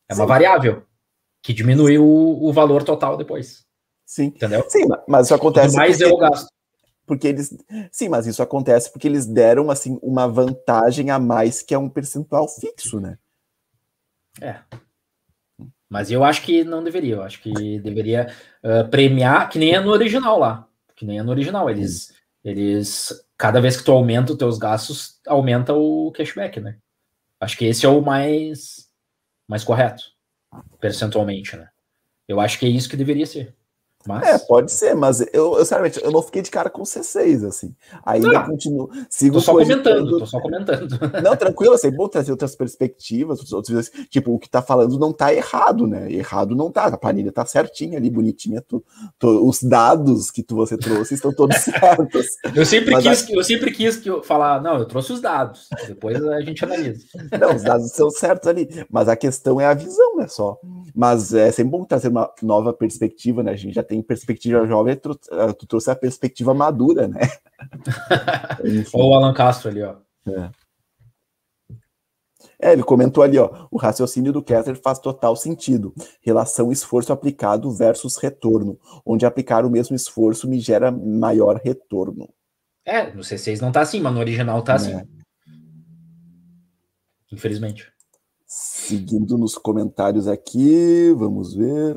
É Sim. uma variável que diminui o, o, valor total depois. Sim. Entendeu? Sim, mas isso acontece. Quanto mais eu gasto. Porque eles. Sim, mas isso acontece porque eles deram assim uma vantagem a mais que é um percentual fixo, né? É. Mas eu acho que não deveria. Eu acho que deveria uh, premiar, que nem é no original lá. Que nem é no original. Eles, hum. eles cada vez que tu aumenta os teus gastos, aumenta o cashback, né? Acho que esse é o mais, mais correto, percentualmente, né? Eu acho que é isso que deveria ser. Mas... É, pode ser, mas eu, eu sinceramente eu não fiquei de cara com C6, assim. Ainda ah, não, continuo. Sigo tô só comentando, tô só comentando. [LAUGHS] Não, tranquilo, assim, bom trazer outras perspectivas, outros, tipo, o que tá falando não tá errado, né? Errado não tá. A planilha tá certinha ali, bonitinha. Tu, tu, os dados que tu, você trouxe estão todos [LAUGHS] certos. eu, sempre quis, eu sempre quis que eu falar, não, eu trouxe os dados, depois a gente analisa. [LAUGHS] Não, os dados são certos ali, mas a questão é a visão, né? Só. Mas é sempre bom trazer uma nova perspectiva, né? A gente já tem tem perspectiva jovem, eh, tu, trouxe a perspectiva madura, né? [LAUGHS] Ou o Alan Castro ali, ó. É. É, ele comentou ali, ó, o raciocínio do Kessler faz total sentido. Relação esforço aplicado versus retorno, onde aplicar o mesmo esforço me gera maior retorno. É, no C6 não tá assim, mas no original tá é. assim. Infelizmente. Seguindo nos comentários aqui, vamos ver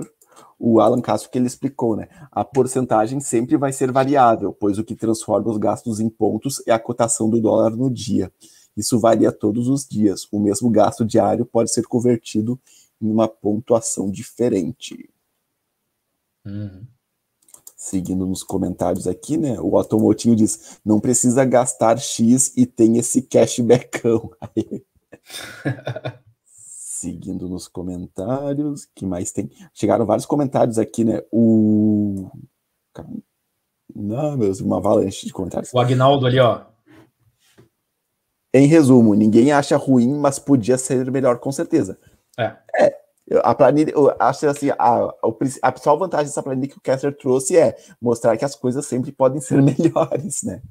o Alan Castro que ele explicou, né? A porcentagem sempre vai ser variável, pois o que transforma os gastos em pontos é a cotação do dólar no dia. Isso varia todos os dias. O mesmo gasto diário pode ser convertido em uma pontuação diferente. Uhum. Seguindo nos comentários aqui, né? O Automotinho diz: não precisa gastar X e tem esse cashbackão. [LAUGHS] [LAUGHS] Seguindo nos comentários, que mais tem? Chegaram vários comentários aqui, né? O. Não, meu, uma avalanche de comentários. O Agnaldo ali, ó. Em resumo, ninguém acha ruim, mas podia ser melhor, com certeza. É. é a planilha, eu acho assim, a, a principal vantagem dessa planilha que o Kessler trouxe é mostrar que as coisas sempre podem ser [LAUGHS] melhores, né?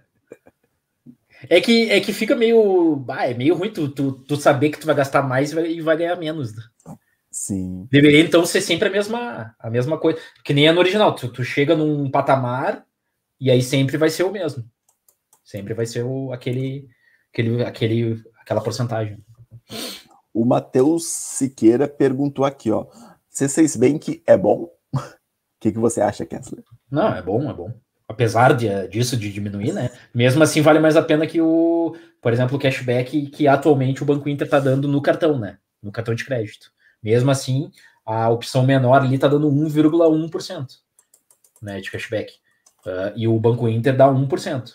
[LAUGHS] É que, é que fica meio. Bah, é meio ruim tu, tu, tu, saber que tu vai gastar mais e vai, e vai ganhar menos. Né? Sim. Deveria então ser sempre a mesma, a mesma coisa. Que nem é no original. Tu, tu chega num patamar e aí sempre vai ser o mesmo. Sempre vai ser o, aquele, aquele, aquele, aquela porcentagem. O Matheus Siqueira perguntou aqui, ó. C6 Bank é bom? [LAUGHS] O que, que você acha, Kessler? Não, é bom, é bom apesar de, disso de diminuir, né? Mesmo assim, vale mais a pena que o, por exemplo, o cashback que atualmente o Banco Inter está dando no cartão, né? No cartão de crédito. Mesmo assim, a opção menor ali está dando 1,1% né, de cashback. Uh, e o Banco Inter dá 1%.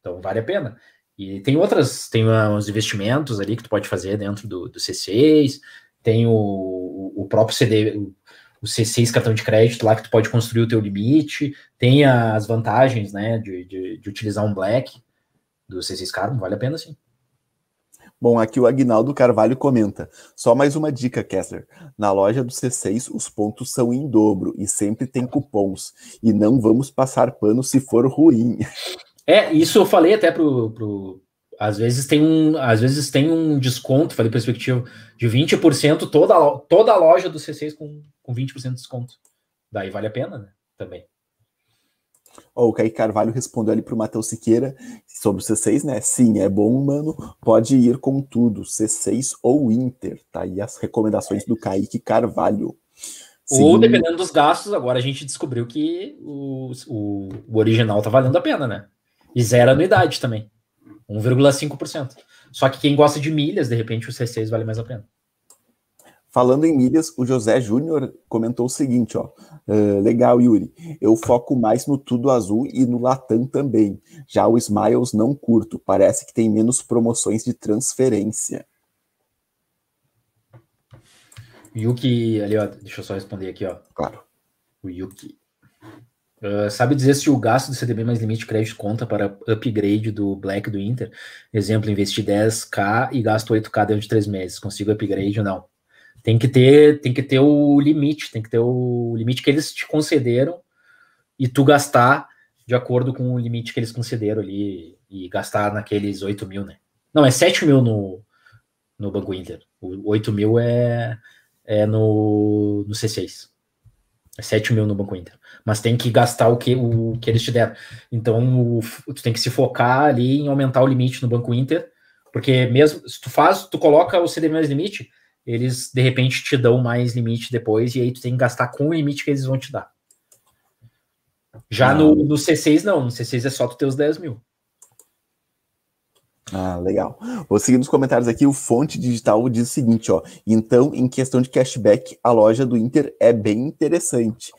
Então vale a pena. E tem outras, tem ah, uns investimentos ali que tu pode fazer dentro do, do C6, tem o, o próprio CD, o o C6 cartão de crédito lá que tu pode construir o teu limite, tem as vantagens, né, de, de, de utilizar um black do C6 Carbon, vale a pena sim. Bom, aqui o Agnaldo Carvalho comenta. Só mais uma dica, Kessler. Na loja do C6, os pontos são em dobro e sempre tem cupons. E não vamos passar pano se for ruim. É, isso eu falei até pro, pro, às vezes tem um, às vezes tem um desconto, falei perspectiva, de 20% toda a, toda a loja do C6 com, com 20% de desconto. Daí vale a pena, né? Também. Oh, o Kaique Carvalho respondeu ali para o Matheus Siqueira sobre o C6, né? Sim, é bom, mano. Pode ir com tudo, C6 ou Inter, tá? E as recomendações é. do Kaique Carvalho. Sim. Ou, dependendo dos gastos, agora a gente descobriu que o, o, o original tá valendo a pena, né? E zero anuidade também. 1,5%. Só que quem gosta de milhas, de repente o C6 vale mais a pena. Falando em milhas, o José Júnior comentou o seguinte, ó. Uh, legal, Yuri. Eu foco mais no Tudo Azul e no Latam também. Já o Smiles não curto. Parece que tem menos promoções de transferência. Yuki, ali, ó, deixa eu só responder aqui, ó. Claro. O Yuki. Uh, sabe dizer se o gasto do CDB mais limite de crédito conta para upgrade do Black do Inter? Exemplo, investi 10k e gasto 8k dentro de 3 meses. Consigo upgrade ou não? Tem que ter, tem que ter o limite, tem que ter o limite que eles te concederam e tu gastar de acordo com o limite que eles concederam ali e gastar naqueles 8 mil, né? Não, é 7 mil no, no Banco Inter. O 8 mil é, é no, no C6. 7 é mil no Banco Inter. Mas tem que gastar o que, o, que eles te deram. Então, o, tu tem que se focar ali em aumentar o limite no Banco Inter, porque mesmo se tu faz, tu coloca o CD mais limite, eles de repente te dão mais limite depois, e aí tu tem que gastar com o limite que eles vão te dar. Já ah. no, no C6, não. No C6 é só tu ter os 10 mil. Ah, legal. Vou seguir nos comentários aqui. O Fonte Digital diz o seguinte, ó. Então, em questão de cashback, a loja do Inter é bem interessante.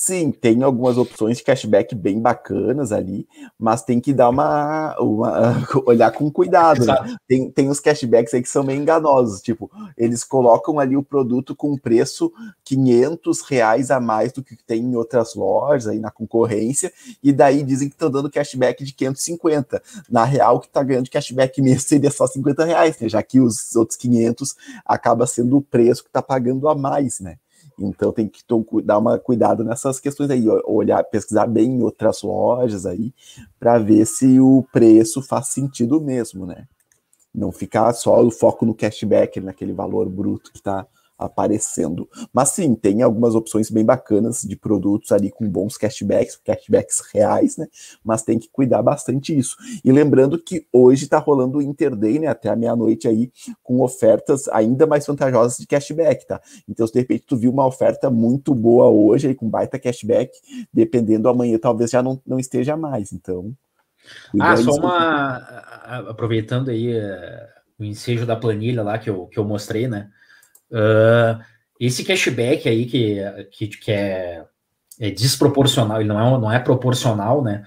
Sim, tem algumas opções de cashback bem bacanas ali, mas tem que dar uma, uma [LAUGHS] olhar com cuidado. Né? Tem, tem uns cashbacks aí que são meio enganosos, tipo, eles colocam ali o produto com preço 500 reais a mais do que tem em outras lojas aí na concorrência, e daí dizem que estão dando cashback de 550. Na real, o que está ganhando de cashback mesmo seria só 50 reais, né? já que os outros 500 acaba sendo o preço que está pagando a mais, né? Então tem que dar uma cuidado nessas questões aí, olhar, pesquisar bem em outras lojas aí, para ver se o preço faz sentido mesmo, né? Não ficar só o foco no cashback, naquele valor bruto que está aparecendo. Mas sim, tem algumas opções bem bacanas de produtos ali com bons cashbacks, cashbacks reais, né? Mas tem que cuidar bastante isso. E lembrando que hoje está rolando o Interday, né? Até a meia-noite aí, com ofertas ainda mais vantajosas de cashback, tá? Então, se de repente tu viu uma oferta muito boa hoje aí com baita cashback, dependendo amanhã talvez já não, não esteja mais. Então, ah, só uma aproveitando aí uh, o ensejo da planilha lá que eu, que eu mostrei, né? Uh, esse cashback aí que, que, que é, é, desproporcional, ele não é, não é proporcional, né?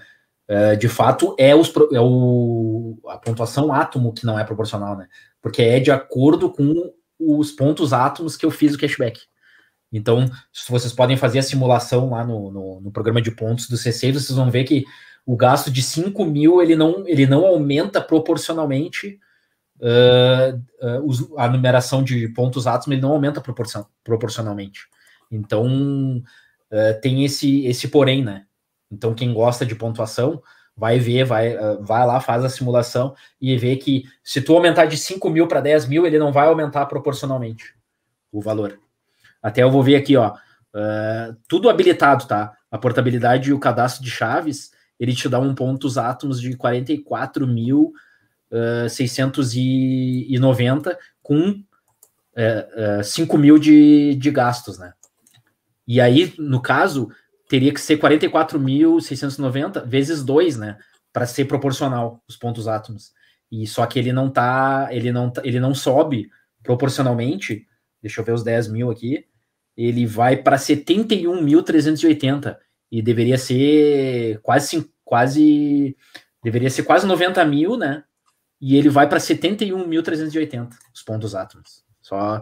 Uh, de fato, é, os, é o, a pontuação átomo que não é proporcional, né? Porque é de acordo com os pontos átomos que eu fiz o cashback. Então, se vocês podem fazer a simulação lá no, no, no programa de pontos do CC, vocês vão ver que o gasto de 5 mil ele não, ele não aumenta proporcionalmente uh, uh, a numeração de pontos átomos ele não aumenta proporcion, proporcionalmente. Então, uh, tem esse, esse porém, né? Então, quem gosta de pontuação vai ver, vai, vai lá, faz a simulação e vê que se tu aumentar de 5 mil para 10 mil, ele não vai aumentar proporcionalmente o valor. Até eu vou ver aqui, ó. tudo habilitado, tá? A portabilidade e o cadastro de chaves, ele te dá um ponto átomos de 44 mil uh, ah, 690 com uh, é, 5 é, mil de, de gastos, né? E aí, no caso, teria que ser 44.690 vezes 2, né? Para ser proporcional os pontos átomos. E só que ele não tá, ele não, tá, ele não sobe proporcionalmente. Deixa eu ver os 10 mil aqui. Ele vai para 71.380 e deveria ser quase quase deveria ser quase 90 mil, né? e ele vai para 71.380 os pontos átomos. Só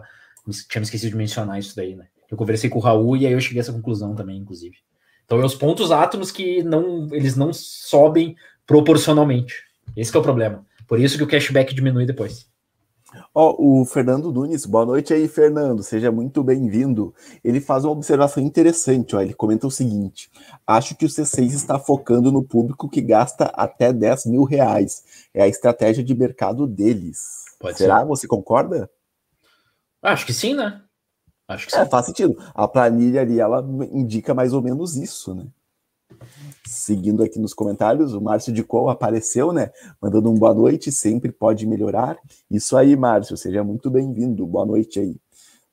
tinha me esquecido de mencionar isso daí, né? Eu conversei com o Raul e aí eu cheguei a essa conclusão também, inclusive. Então é os pontos átomos que não eles não sobem proporcionalmente. Esse é o problema. Por isso que o cashback diminui depois. Oh, o Fernando Nunes, boa noite aí, Fernando, seja muito bem-vindo. Ele faz uma observação interessante, ó, ele comenta o seguinte: acho que o C6 está focando no público que gasta até 10 mil reais. É a estratégia de mercado deles. Pode Será? Ser. Você concorda? Acho que sim, né? Acho que é, sim. faz sentido. A planilha ali, ela indica mais ou menos isso, né? Seguindo aqui nos comentários, o Márcio de Col apareceu, né? Mandando um boa noite, sempre pode melhorar. Isso aí, Márcio, seja muito bem-vindo. Boa noite aí.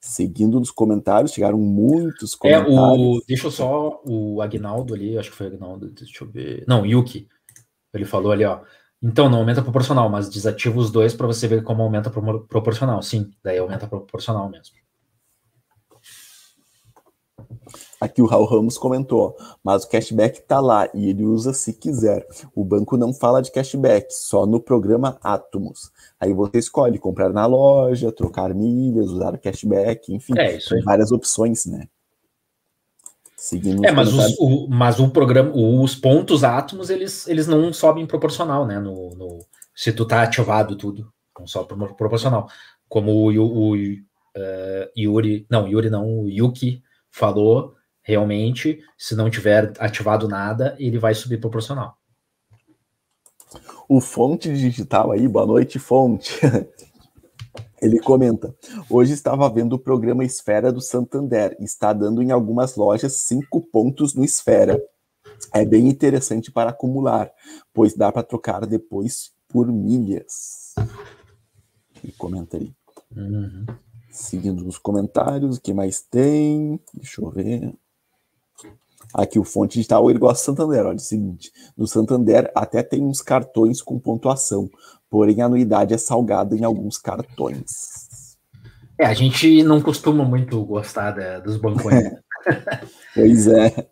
Seguindo nos comentários, chegaram muitos comentários. É, o, deixa eu só, o Agnaldo ali, acho que foi o Agnaldo, deixa eu ver. Não, Yuki. Ele falou ali, ó. Então, não aumenta proporcional, mas desativa os dois para você ver como aumenta proporcional. Sim, daí aumenta proporcional mesmo. Aqui o Raul Ramos comentou, mas o cashback está lá e ele usa se quiser. O banco não fala de cashback, só no programa Atomos. Aí você escolhe comprar na loja, trocar milhas, usar o cashback, enfim, é tem várias opções, né? Seguindo é, mas, os, o, mas o programa, os pontos Atomos, eles, eles não sobem proporcional, né? No, no se tu tá ativado tudo, não sobe proporcional. Como o, o, o uh, eh, Yuri, não, Yuri não, o Yuki falou, Realmente, se não tiver ativado nada, ele vai subir proporcional. O Fonte Digital aí, boa noite, Fonte. [LAUGHS] Ele comenta: Hoje estava vendo o programa Esfera do Santander. Está dando em algumas lojas cinco pontos no Esfera. É bem interessante para acumular, pois dá para trocar depois por milhas. Ele comenta aí. Uhum. Seguindo os comentários, o que mais tem? Deixa eu ver. Aqui o Fonte Digital ele gosta do Santander. Olha, é o seguinte: no Santander até tem uns cartões com pontuação, porém a anuidade é salgada em alguns cartões. É, a gente não costuma muito gostar da, dos bancos. É. pois é.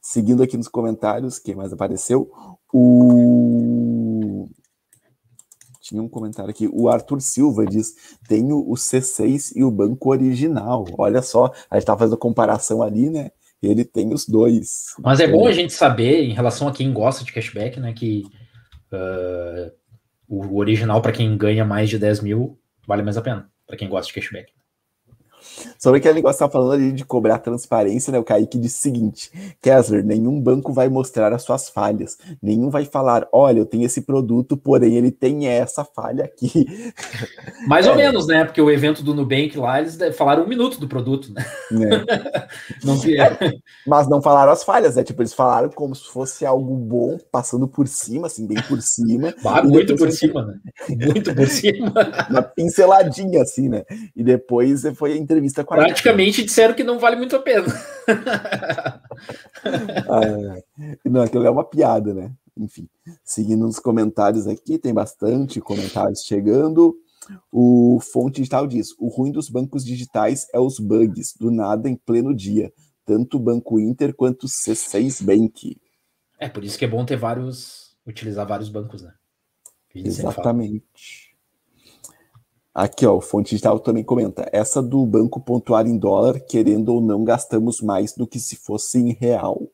Seguindo aqui nos comentários, quem mais apareceu? O. Tinha um comentário aqui. O Arthur Silva diz: tenho o C6 e o banco original. Olha só, a gente estava fazendo comparação ali, né? ele tem os dois. Mas é bom a gente saber, em relação a quem gosta de cashback, né, que uh, o original, para quem ganha mais de 10 mil, vale mais a pena, para quem gosta de cashback. Sobre aquele negócio que tá falando ali de cobrar transparência, né? O Kaique disse o seguinte: Kessler, nenhum banco vai mostrar as suas falhas. Nenhum vai falar, olha, eu tenho esse produto, porém ele tem essa falha aqui. [LAUGHS] Mais é. ou menos, né? Porque o evento do Nubank lá, eles falaram um minuto do produto, né? É. [LAUGHS] não É. Mas não falaram as falhas, né? Tipo, eles falaram como se fosse algo bom, passando por cima, assim, bem por cima. Bah, [LAUGHS] muito por cima, né? Muito por cima. Uma pinceladinha, assim, né? E depois foi a entrevista entrevista com Praticamente disseram que não vale muito a pena. [LAUGHS] ah, é. não, aquilo é uma piada, né? Enfim, seguindo os comentários aqui, tem bastante comentários chegando. O Fonte Digital diz: o ruim dos bancos digitais é os bugs, do nada em pleno dia, tanto o Banco Inter quanto o C6 Bank. É por isso que é bom ter vários, utilizar vários bancos, né? Exatamente. Aqui, ó, o Fonte Digital também comenta. Essa do banco pontuar em dólar, querendo ou não, gastamos mais do que se fosse em real.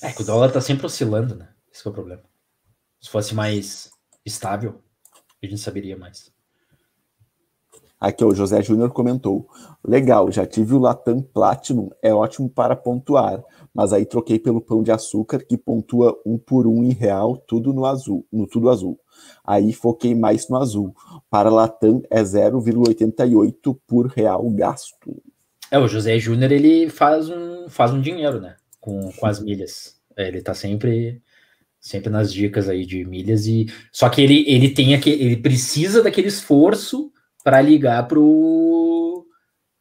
É que o dólar tá sempre oscilando, né? Esse é o problema. Se fosse mais estável, a gente saberia mais. Aqui, ó, o José Júnior comentou. Legal, já tive o Latam Platinum, é ótimo para pontuar. Mas aí troquei pelo pão de açúcar, que pontua um por um em real, tudo no azul, no tudo azul. Aí foquei mais no azul. Para Latam é 0,88 por real gasto. É, o José Júnior ele faz um, faz um dinheiro, né? Com, com as milhas. É, ele tá sempre sempre nas dicas aí de milhas e só que ele ele tem aquele, ele precisa daquele esforço para ligar pro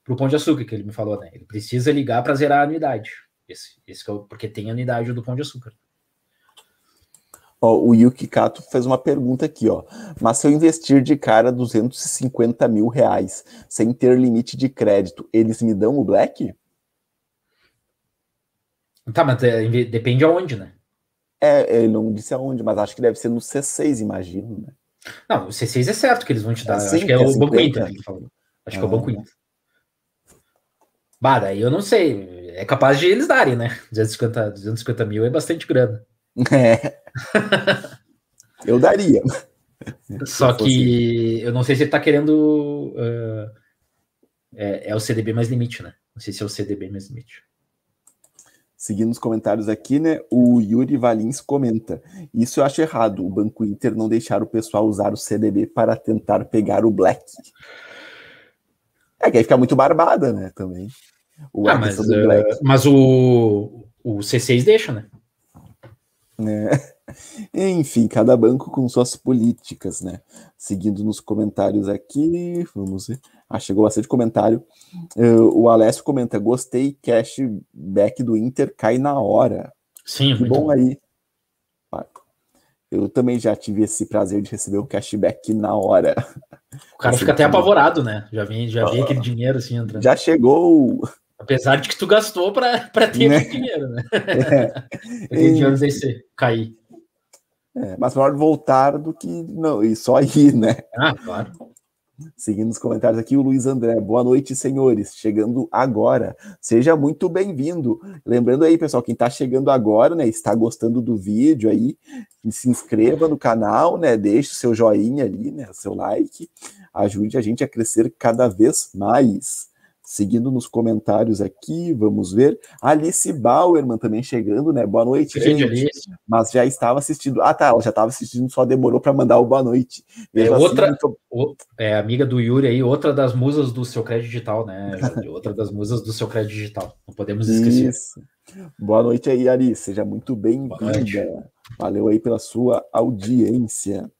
pro pão de açúcar que ele me falou, né? Ele precisa ligar para zerar a anuidade. Esse, esse é o, porque tem anuidade do pão de açúcar. Ó, o Yuki Kato fez uma pergunta aqui, ó. Mas se eu investir de cara 250 mil reais sem ter limite de crédito, eles me dão o black? Tá, mas é, depende aonde, né? É, ele não disse aonde, mas acho que deve ser no C6, imagino, né? Não, o C6 é certo que eles vão te dar. É acho que é, é o Banco Inter falou. Acho ah. que é o Banco Inter. É Bada, ah. aí eu não sei. É capaz de eles darem, né? 250, 250 mil é bastante grana. [LAUGHS] É. [LAUGHS] eu daria. Só que eu não sei se ele tá querendo. Uh, é, é, o CDB mais limite, né? Não sei se é o CDB mais limite. Seguindo os comentários aqui, né? O Yuri Valins comenta: Isso eu acho errado, o Banco Inter não deixar o pessoal usar o CDB para tentar pegar o Black. É que aí fica muito barbada, né? Também. O ah, mas, uh, mas o, o C6 deixa, né? Né? [LAUGHS] Enfim, cada banco com suas políticas, né? Seguindo nos comentários aqui, vamos ver. Ah, chegou bastante comentário. Uh, o Alessio comenta: gostei, cashback do Inter cai na hora. Sim, que bom, aí. Eu também já tive esse prazer de receber o cashback na hora. O cara assim, fica até apavorado, né? Já vi, já vem ah. aquele dinheiro assim entrando. Já chegou! Apesar de que tu gastou para ter né? esse dinheiro, né? [LAUGHS] É. e... dinheiro aí você cair. É, mas melhor voltar do que não, e só ir, né? Ah, claro. Seguindo os comentários aqui, o Luiz André. Boa noite, senhores. Chegando agora. Seja muito bem-vindo. Lembrando aí, pessoal, quem está chegando agora, né? Está gostando do vídeo aí, se inscreva no canal, né? Deixe o seu joinha ali, né? O seu like. Ajude a gente a crescer cada vez mais. Seguindo nos comentários aqui, vamos ver. Alice Bauerman também chegando, né? Boa noite, Grande gente. Alice. Mas já estava assistindo. Ah, tá, ela já estava assistindo, só demorou para mandar o boa noite. é assim, outra, assim, o, é amiga do Yuri aí, outra das musas do seu crédito digital, né? [LAUGHS] outra das musas do seu crédito digital. Não podemos esquecer. Isso. Boa noite aí, Alice. Seja muito bem-vinda. Valeu aí pela sua audiência.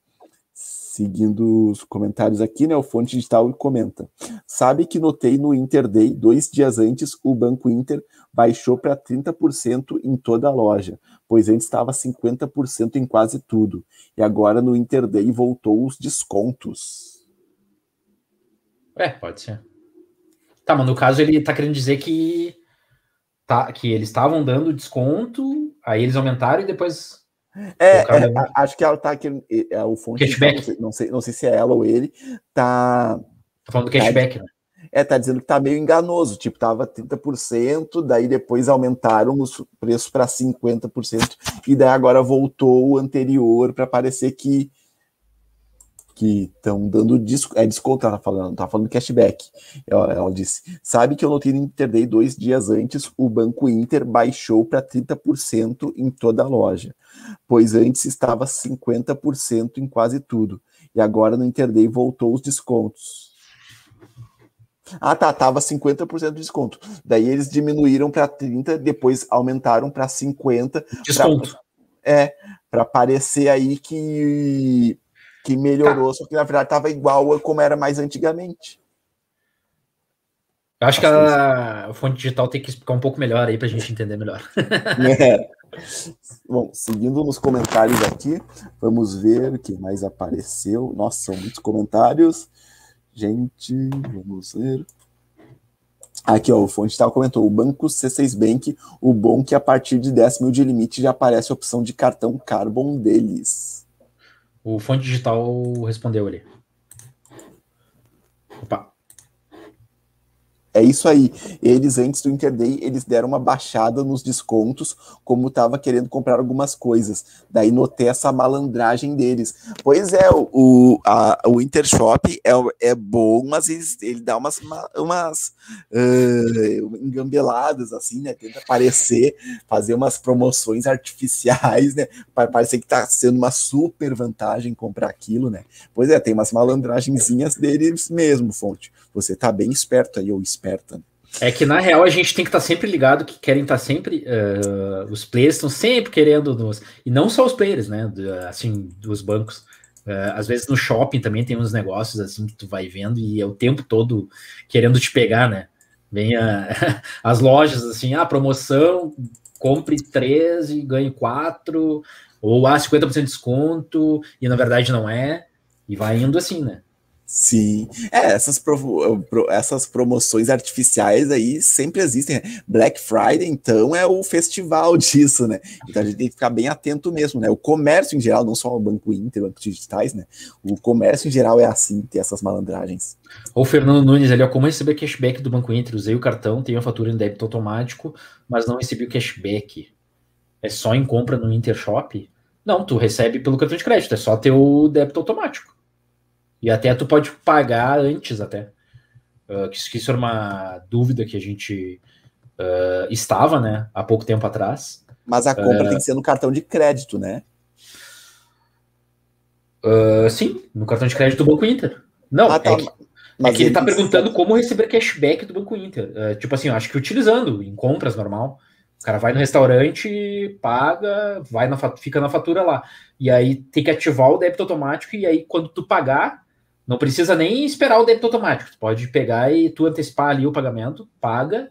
Seguindo os comentários aqui, né? O Fonte Digital comenta. Sabe que notei no Interday, dois dias antes, o Banco Inter baixou para 30% em toda a loja, pois antes estava 50% em quase tudo. E agora no Interday voltou os descontos. É, pode ser. Tá, mas no caso ele tá querendo dizer que, tá, que eles estavam dando desconto, aí eles aumentaram e depois é, é, é, acho que ela tá aqui. É, é o fonte. Cashback. Não sei, não sei se é ela ou ele. Tá. tá falando do tá cashback, né? É, tá dizendo que tá meio enganoso. Tipo, tava 30%, daí depois aumentaram os preços para 50%, e daí agora voltou o anterior para parecer que que estão dando disco, é desconto, ela tá falando, tá falando cashback. Ela, é, é, ela disse: "Sabe que eu notei no Interday dois dias antes, o Banco Inter baixou para 30% em toda a loja, pois antes estava 50% em quase tudo, e agora no Interday voltou os descontos." Ah, tá, tava 50% de desconto. Daí eles diminuíram para 30, depois aumentaram para 50. Desconto. É, pra, é, para parecer aí que que melhorou, tá. só que na verdade estava igual a como era mais antigamente. Eu acho que a, fonte digital tem que explicar um pouco melhor aí para a gente entender melhor. É. Bom, seguindo nos comentários aqui, vamos ver o que mais apareceu. Nossa, são muitos comentários. Gente, vamos ver. Aqui, ó, o Fonte Digital comentou: o banco C6 Bank, o bom que a partir de 10 mil de limite já aparece a opção de cartão Carbon deles. O Fonte Digital respondeu ali. Opa. É isso aí. Eles, antes do Interday, eles deram uma baixada nos descontos, como estava querendo comprar algumas coisas. Daí notei essa malandragem deles. Pois é, o, a, o Intershop é, é bom, mas ele, ele dá umas, umas uh, engambeladas, assim, né? Tenta parecer, fazer umas promoções artificiais, né? Para parecer que está sendo uma super vantagem comprar aquilo, né? Pois é, tem umas malandragenzinhas deles mesmo, Fonte. Você tá bem esperto aí, ou espero esperta. É que na real a gente tem que estar tá sempre ligado que querem estar tá sempre. Uh, os players estão sempre querendo nos. E não só os players, né? Assim, dos bancos. Uh, às vezes no shopping também tem uns negócios assim que tu vai vendo e é o tempo todo querendo te pegar, né? Vem a, [LAUGHS] as lojas assim, ah, promoção, compre 13 e ganhe quatro, ou ah, 50% de desconto, e na verdade não é, e vai indo assim, né? Sim. É, essas, essas promoções artificiais aí sempre existem. Black Friday, então, é o festival [LAUGHS] disso, né? Então a gente tem que ficar bem atento mesmo, né? O comércio em geral, não só o Banco Inter, Banco Digitais, né? O comércio em geral é assim, tem essas malandragens. O Fernando Nunes ali, ó, como receber cashback do Banco Inter? Usei o cartão, tenho a fatura em débito automático, mas não recebi o cashback. É só em compra no Inter Shop? Não, tu recebe pelo cartão de crédito, é só ter o débito automático. E até tu pode pagar antes até. Uh, que, isso era uma dúvida que a gente uh, estava, né? Há pouco tempo atrás. Mas a compra uh, tem que ser no cartão de crédito, né? sim, no cartão de crédito do Banco Inter. Não, ah, tá. é, que, é que ele está perguntando está... como receber cashback do Banco Inter. tipo assim, eu acho que utilizando em compras normal. O cara vai no restaurante, paga, vai na, fica na fatura lá. E aí tem que ativar o débito automático, e aí quando tu pagar, não precisa nem esperar o débito automático. Tu pode pegar e tu antecipar ali o pagamento, paga,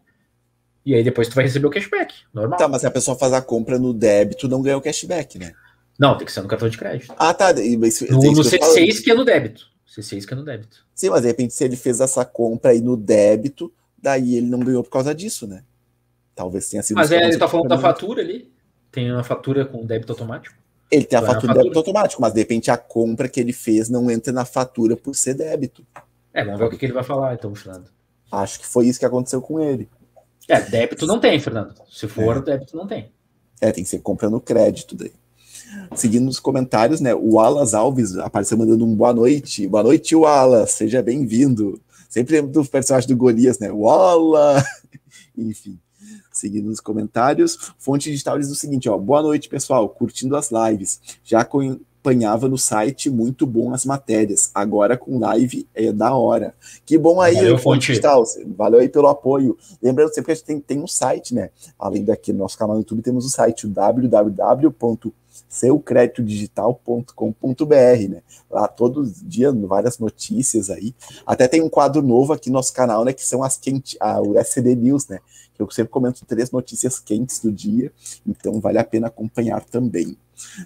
e aí depois tu vai receber o cashback, normal. Tá, mas se a pessoa faz a compra no débito, não ganha o cashback, né? Não, tem que ser no cartão de crédito. Ah, tá. no, no C6 que é no débito. C6 que é no débito. Sim, mas de repente se ele fez essa compra aí no débito, daí ele não ganhou por causa disso, né? Talvez tenha sido... Mas é, ele tá falando da fatura ali. Tem uma fatura com débito automático. Ele tem a é fatura, fatura de débito automático, mas de repente a compra que ele fez não entra na fatura por ser débito. É, vamos ver é o que, que ele vai falar, então, Fernando. Acho que foi isso que aconteceu com ele. É, débito não tem, Fernando. Se for, é. débito não tem. É, tem que ser compra no crédito daí. Seguindo os comentários, né? O Alas Alves apareceu mandando um boa noite. Boa noite, o Alas. Seja bem-vindo. Sempre lembro do personagem do Golias, né? O Alas. [LAUGHS] Enfim seguido nos comentários. Fonte Digital diz o seguinte, ó, boa noite, pessoal, curtindo as lives. Já acompanhava no site, muito bom as matérias. Agora com live é da hora. Que bom aí, Valeu, Fonte Digital. Valeu aí pelo apoio. Lembrando sempre que a gente tem, tem um site, né? Além daqui no nosso canal no YouTube, temos o site www.seucreditodigital.com.br né? Lá todos os dias, várias notícias aí. Até tem um quadro novo aqui no nosso canal, né? Que são as quentes, a, o SD News, né? Eu sempre comento três notícias quentes do dia, então vale a pena acompanhar também.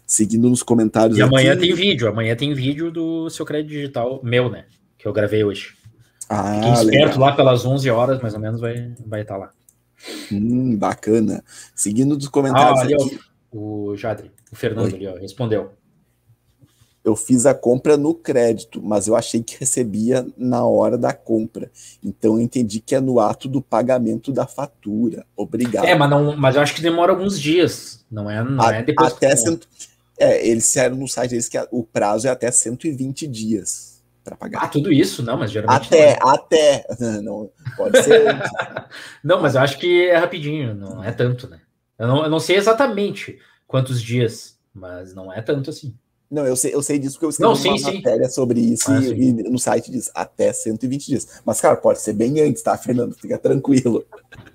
Seguindo nos comentários. E amanhã aqui, tem vídeo, amanhã tem vídeo do seu crédito digital meu, né? Que eu gravei hoje. Ah, esperto lá pelas 11 horas, mais ou menos, vai vai estar tá lá. Hum, bacana. Seguindo nos ah, comentários ah, ali, aqui. Ó, o Jadre, o Fernando Oi. ali, ó, respondeu eu fiz a compra no crédito, mas eu achei que recebia na hora da compra. Então eu entendi que é no ato do pagamento da fatura. Obrigado. É, mas, não, mas eu acho que demora alguns dias. Não é, não a, é depois. Até cento, é, eles disseram no site deles que o prazo é até 120 dias para pagar. Ah, tudo isso? Não, mas geralmente. Até, não. É. até. [LAUGHS] Não, pode ser. [LAUGHS] não, mas eu acho que é rapidinho, não é tanto, né? Eu não, eu não sei exatamente quantos dias, mas não é tanto assim. Não, eu sei, eu sei disso porque eu escrevi não, sim, uma sim. matéria sobre isso ah, e, e, no site diz até 120 dias. Mas, cara, pode ser bem antes, tá, Fernando? Fica tranquilo.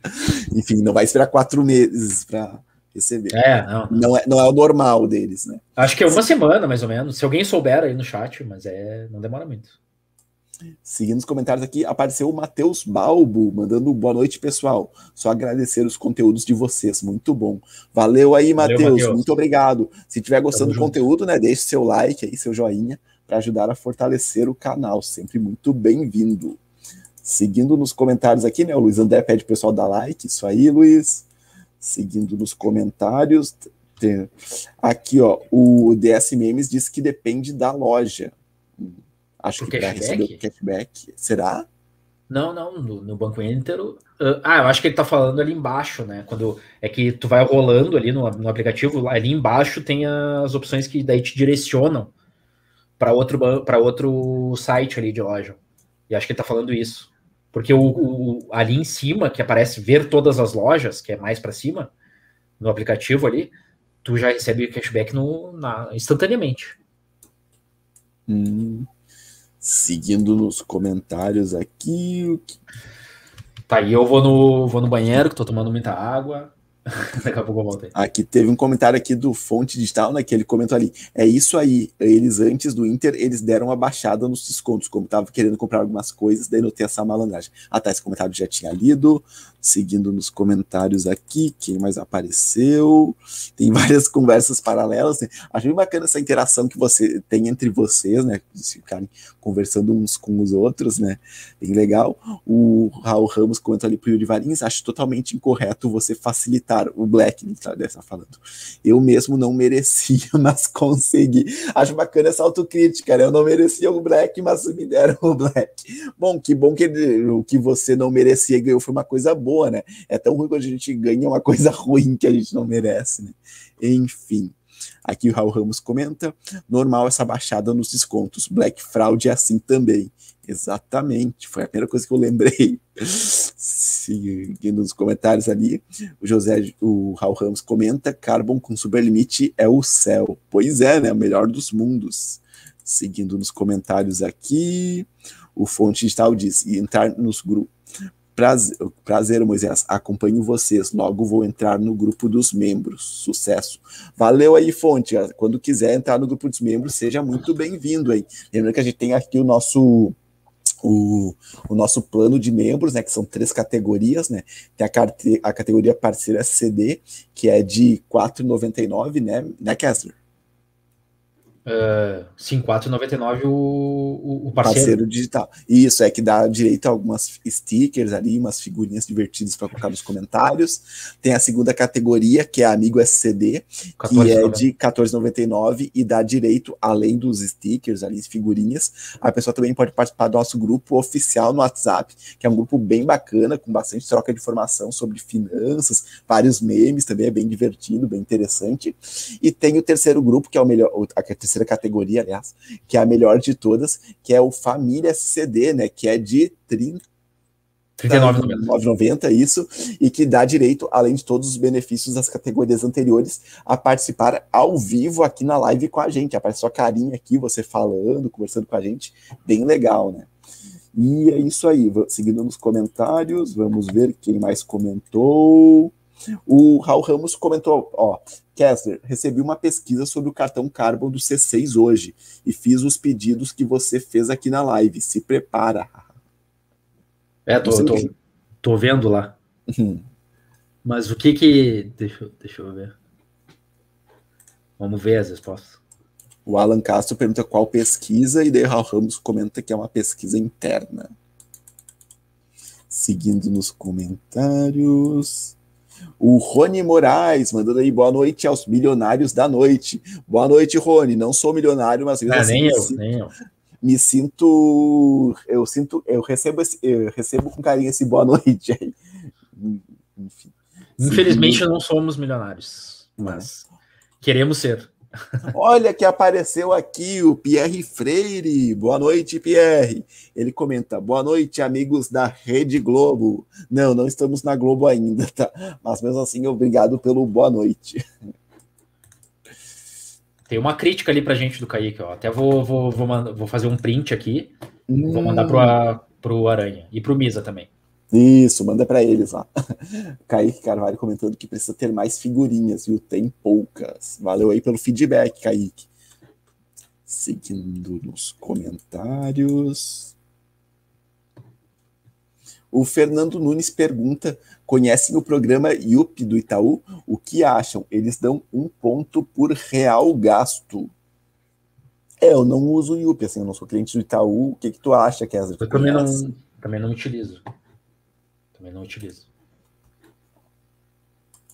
[LAUGHS] Enfim, não vai esperar quatro meses para receber. É, não. Não é, não é o normal deles, né? Acho que é uma Sim. semana, mais ou menos. Se alguém souber aí no chat, mas é, não demora muito. Seguindo os comentários aqui, apareceu o Matheus Balbo, mandando boa noite, pessoal. Só agradecer os conteúdos de vocês, muito bom. Valeu aí, Matheus, muito obrigado. Se tiver gostando Tamo do junto. conteúdo, né, deixe seu like aí, seu joinha, para ajudar a fortalecer o canal, sempre muito bem-vindo. Seguindo nos comentários aqui, né, o Luiz André pede pessoal dar like, isso aí, Luiz. Seguindo nos comentários, tem... aqui, ó, o DS Memes diz que depende da loja. Hum. Acho que para receber o cashback. Será? Não, não, no, no Banco Inter. Uh, ah, ah, eu acho que ele tá falando ali embaixo, né? Quando é que tu vai rolando ali no, no aplicativo, ali embaixo tem as opções que daí te direcionam para outro para outro site ali de loja. E acho que ele tá falando isso. Porque o, o ali em cima, que aparece ver todas as lojas, que é mais para cima, no aplicativo ali, tu já recebe o cashback no, na, instantaneamente. Hum. Seguindo nos comentários aqui. O que... Tá, e eu vou no, vou no banheiro, que tô tomando muita água. [LAUGHS] Daqui a pouco eu volto aí. Aqui teve um comentário aqui do Fonte Digital, né? Que ele comentou ali. É isso aí. Eles, antes do Inter, eles deram uma baixada nos descontos, como tava querendo comprar algumas coisas, daí não tem essa malandragem. Ah, tá. Esse comentário já tinha lido. Seguindo nos comentários aqui, quem mais apareceu? Tem [LAUGHS] várias conversas paralelas. Né? Acho bem bacana essa interação que você tem entre vocês, né? Se ficarem conversando uns com os outros, né? Bem legal. O Raul Ramos comentou ali pro Yuri Varins, acho totalmente incorreto você facilitar cara, o Black né, tá, falando. Eu mesmo não merecia, [LAUGHS] mas consegui. Acho bacana essa autocrítica, né? Eu não merecia o Black, mas me deram o Black. Bom, que bom que o que você não merecia ganhou foi uma coisa boa, né? É tão ruim quando a gente ganha uma coisa [LAUGHS] ruim que a gente não merece, né? Enfim. Aqui o Raul Ramos comenta: normal essa baixada nos descontos. Black Fraud é assim também. Exatamente, foi a primeira coisa que eu lembrei. Seguindo nos comentários ali, o José, o Raul Ramos comenta: Carbon com superlimite é o céu. Pois é, né? O melhor dos mundos. Seguindo nos comentários aqui, o Fonte Digital diz: entrar nos grupos. Prazer, prazer, Moisés. Acompanho vocês. Logo vou entrar no grupo dos membros. Sucesso. Valeu aí, Fonte. Quando quiser entrar no grupo dos membros, seja muito bem-vindo aí. Lembrando que a gente tem aqui o nosso o, o nosso plano de membros, né, que são três categorias, né, tem a, a categoria parceira CD, que é de R$ 4,99, né, né, Kessler? Uh, ah, 54,99 o, o, o parceiro. parceiro. digital. Isso, é que dá direito a algumas stickers ali, umas figurinhas divertidas para colocar nos comentários. Tem a segunda categoria, que é Amigo SCD, que é de 14,99 e dá direito, além dos stickers ali, figurinhas, a pessoa também pode participar do nosso grupo oficial no WhatsApp, que é um grupo bem bacana, com bastante troca de informação sobre finanças, vários memes também, é bem divertido, bem interessante. E tem o terceiro grupo, que é o melhor, a terceira terceira categoria, aliás, que é a melhor de todas, que é o Família SCD, né? Que é de 30 39,90 isso, e que dá direito, além de todos os benefícios das categorias anteriores, a participar ao vivo aqui na live com a gente. Aparece sua carinha aqui, você falando, conversando com a gente, bem legal, né? E é isso aí, seguindo nos comentários, vamos ver quem mais comentou. O Raul Ramos comentou, ó, Kessler, recebi uma pesquisa sobre o cartão Carbon do C6 hoje e fiz os pedidos que você fez aqui na live. Se prepara. É, tô, tô, tô, vendo lá. Uhum. Mas o que que... Deixa, deixa eu ver. Vamos ver as respostas. O Alan Castro pergunta qual pesquisa e daí Raul Ramos comenta que é uma pesquisa interna. Seguindo nos comentários. O Rony Moraes mandando aí boa noite aos milionários da noite. Boa noite, Rony. Não sou milionário, mas mesmo ah, assim, nem eu, nem eu. Me sinto, eu sinto, eu recebo, esse, eu recebo com carinho esse boa noite aí. Enfim, Infelizmente sim. não somos milionários, mas é. queremos ser. Olha que apareceu aqui o Pierre Freire. Boa noite, Pierre. Ele comenta: Boa noite, amigos da Rede Globo. Não, não estamos na Globo ainda, tá? Mas mesmo assim, obrigado pelo boa noite. Tem uma crítica ali pra gente do Kaique, ó. Até vou, vou, vou, vou fazer um print aqui. Hum. Vou mandar hum. pro, pro Aranha e pro Misa também. Isso, manda para eles lá. [LAUGHS] Kaique Carvalho comentando que precisa ter mais figurinhas, viu? Tem poucas. Valeu aí pelo feedback, Kaique. Seguindo nos comentários. O Fernando Nunes pergunta: conhecem o programa IUP do Itaú? O que acham? Eles dão um ponto por real gasto. É, eu não uso o IUP, assim, eu não sou cliente do Itaú. O que, que tu acha, Kézia? Eu também não, também não utilizo. Também não utilizo.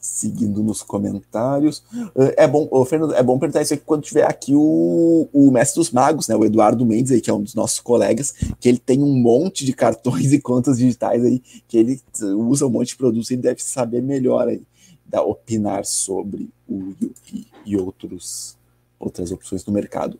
Seguindo nos comentários. Eh, é bom, oh, Fernando, é bom perguntar isso aqui quando tiver aqui o, o mestre dos magos, né? O Eduardo Mendes aí, que é um dos nossos colegas, que ele tem um monte de cartões [LAUGHS] e contas digitais aí, que ele eh, usa um monte de produtos, ele deve saber melhor aí da opinar sobre o Yuki e outros, outras opções do mercado.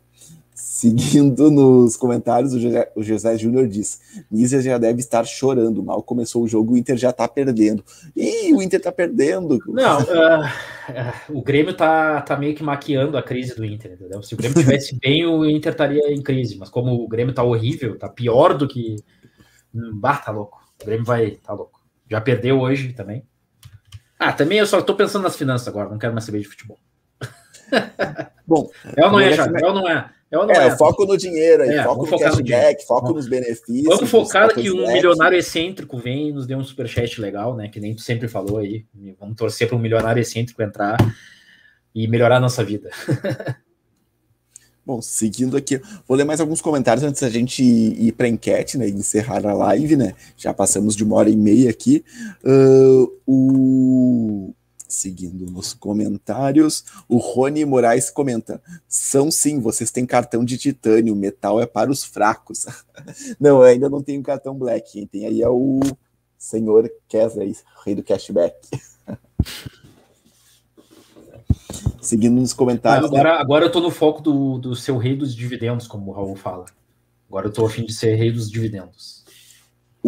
Seguindo [LAUGHS] nos comentários, o José, José Júnior diz: Mísia já deve estar chorando. Mal começou o jogo, o Inter já tá perdendo. Ih, o Inter tá perdendo. Não, uh, [LAUGHS] uh, o Grêmio tá, tá meio que maquiando a crise do Inter, entendeu? Se o Grêmio tivesse [LAUGHS] bem, o Inter estaria em crise. Mas como o Grêmio tá horrível, tá pior do que. Hum, bah, tá louco. O Grêmio vai, tá louco. Já perdeu hoje também. Ah, também eu só tô pensando nas finanças agora, não quero mais saber de futebol. Bom, é não é, Jair? É ou não é? É ou não é? é? foco no dinheiro aí, é, foco no cashback, no foco nos benefícios. Vamos focar que um milionário excêntrico vem e nos deu um superchat legal, né? Que nem tu sempre falou aí. Vamos torcer para um milionário excêntrico entrar e melhorar a nossa vida. [LAUGHS] Bom, seguindo aqui, vou ler mais alguns comentários antes da gente ir, para a enquete, né? E encerrar a live, né? Já passamos de uma hora e meia aqui. Uh, o Seguindo nos comentários, o Rony Moraes comenta: são sim, vocês têm cartão de titânio, metal é para os fracos. [LAUGHS] não, ainda não tenho cartão black. Quem tem aí é o senhor Kesley, rei do cashback. [LAUGHS] Seguindo nos comentários. Agora, né? agora eu tô no foco do, do seu rei dos dividendos, como o Raul fala. Agora eu tô a fim de ser rei dos dividendos.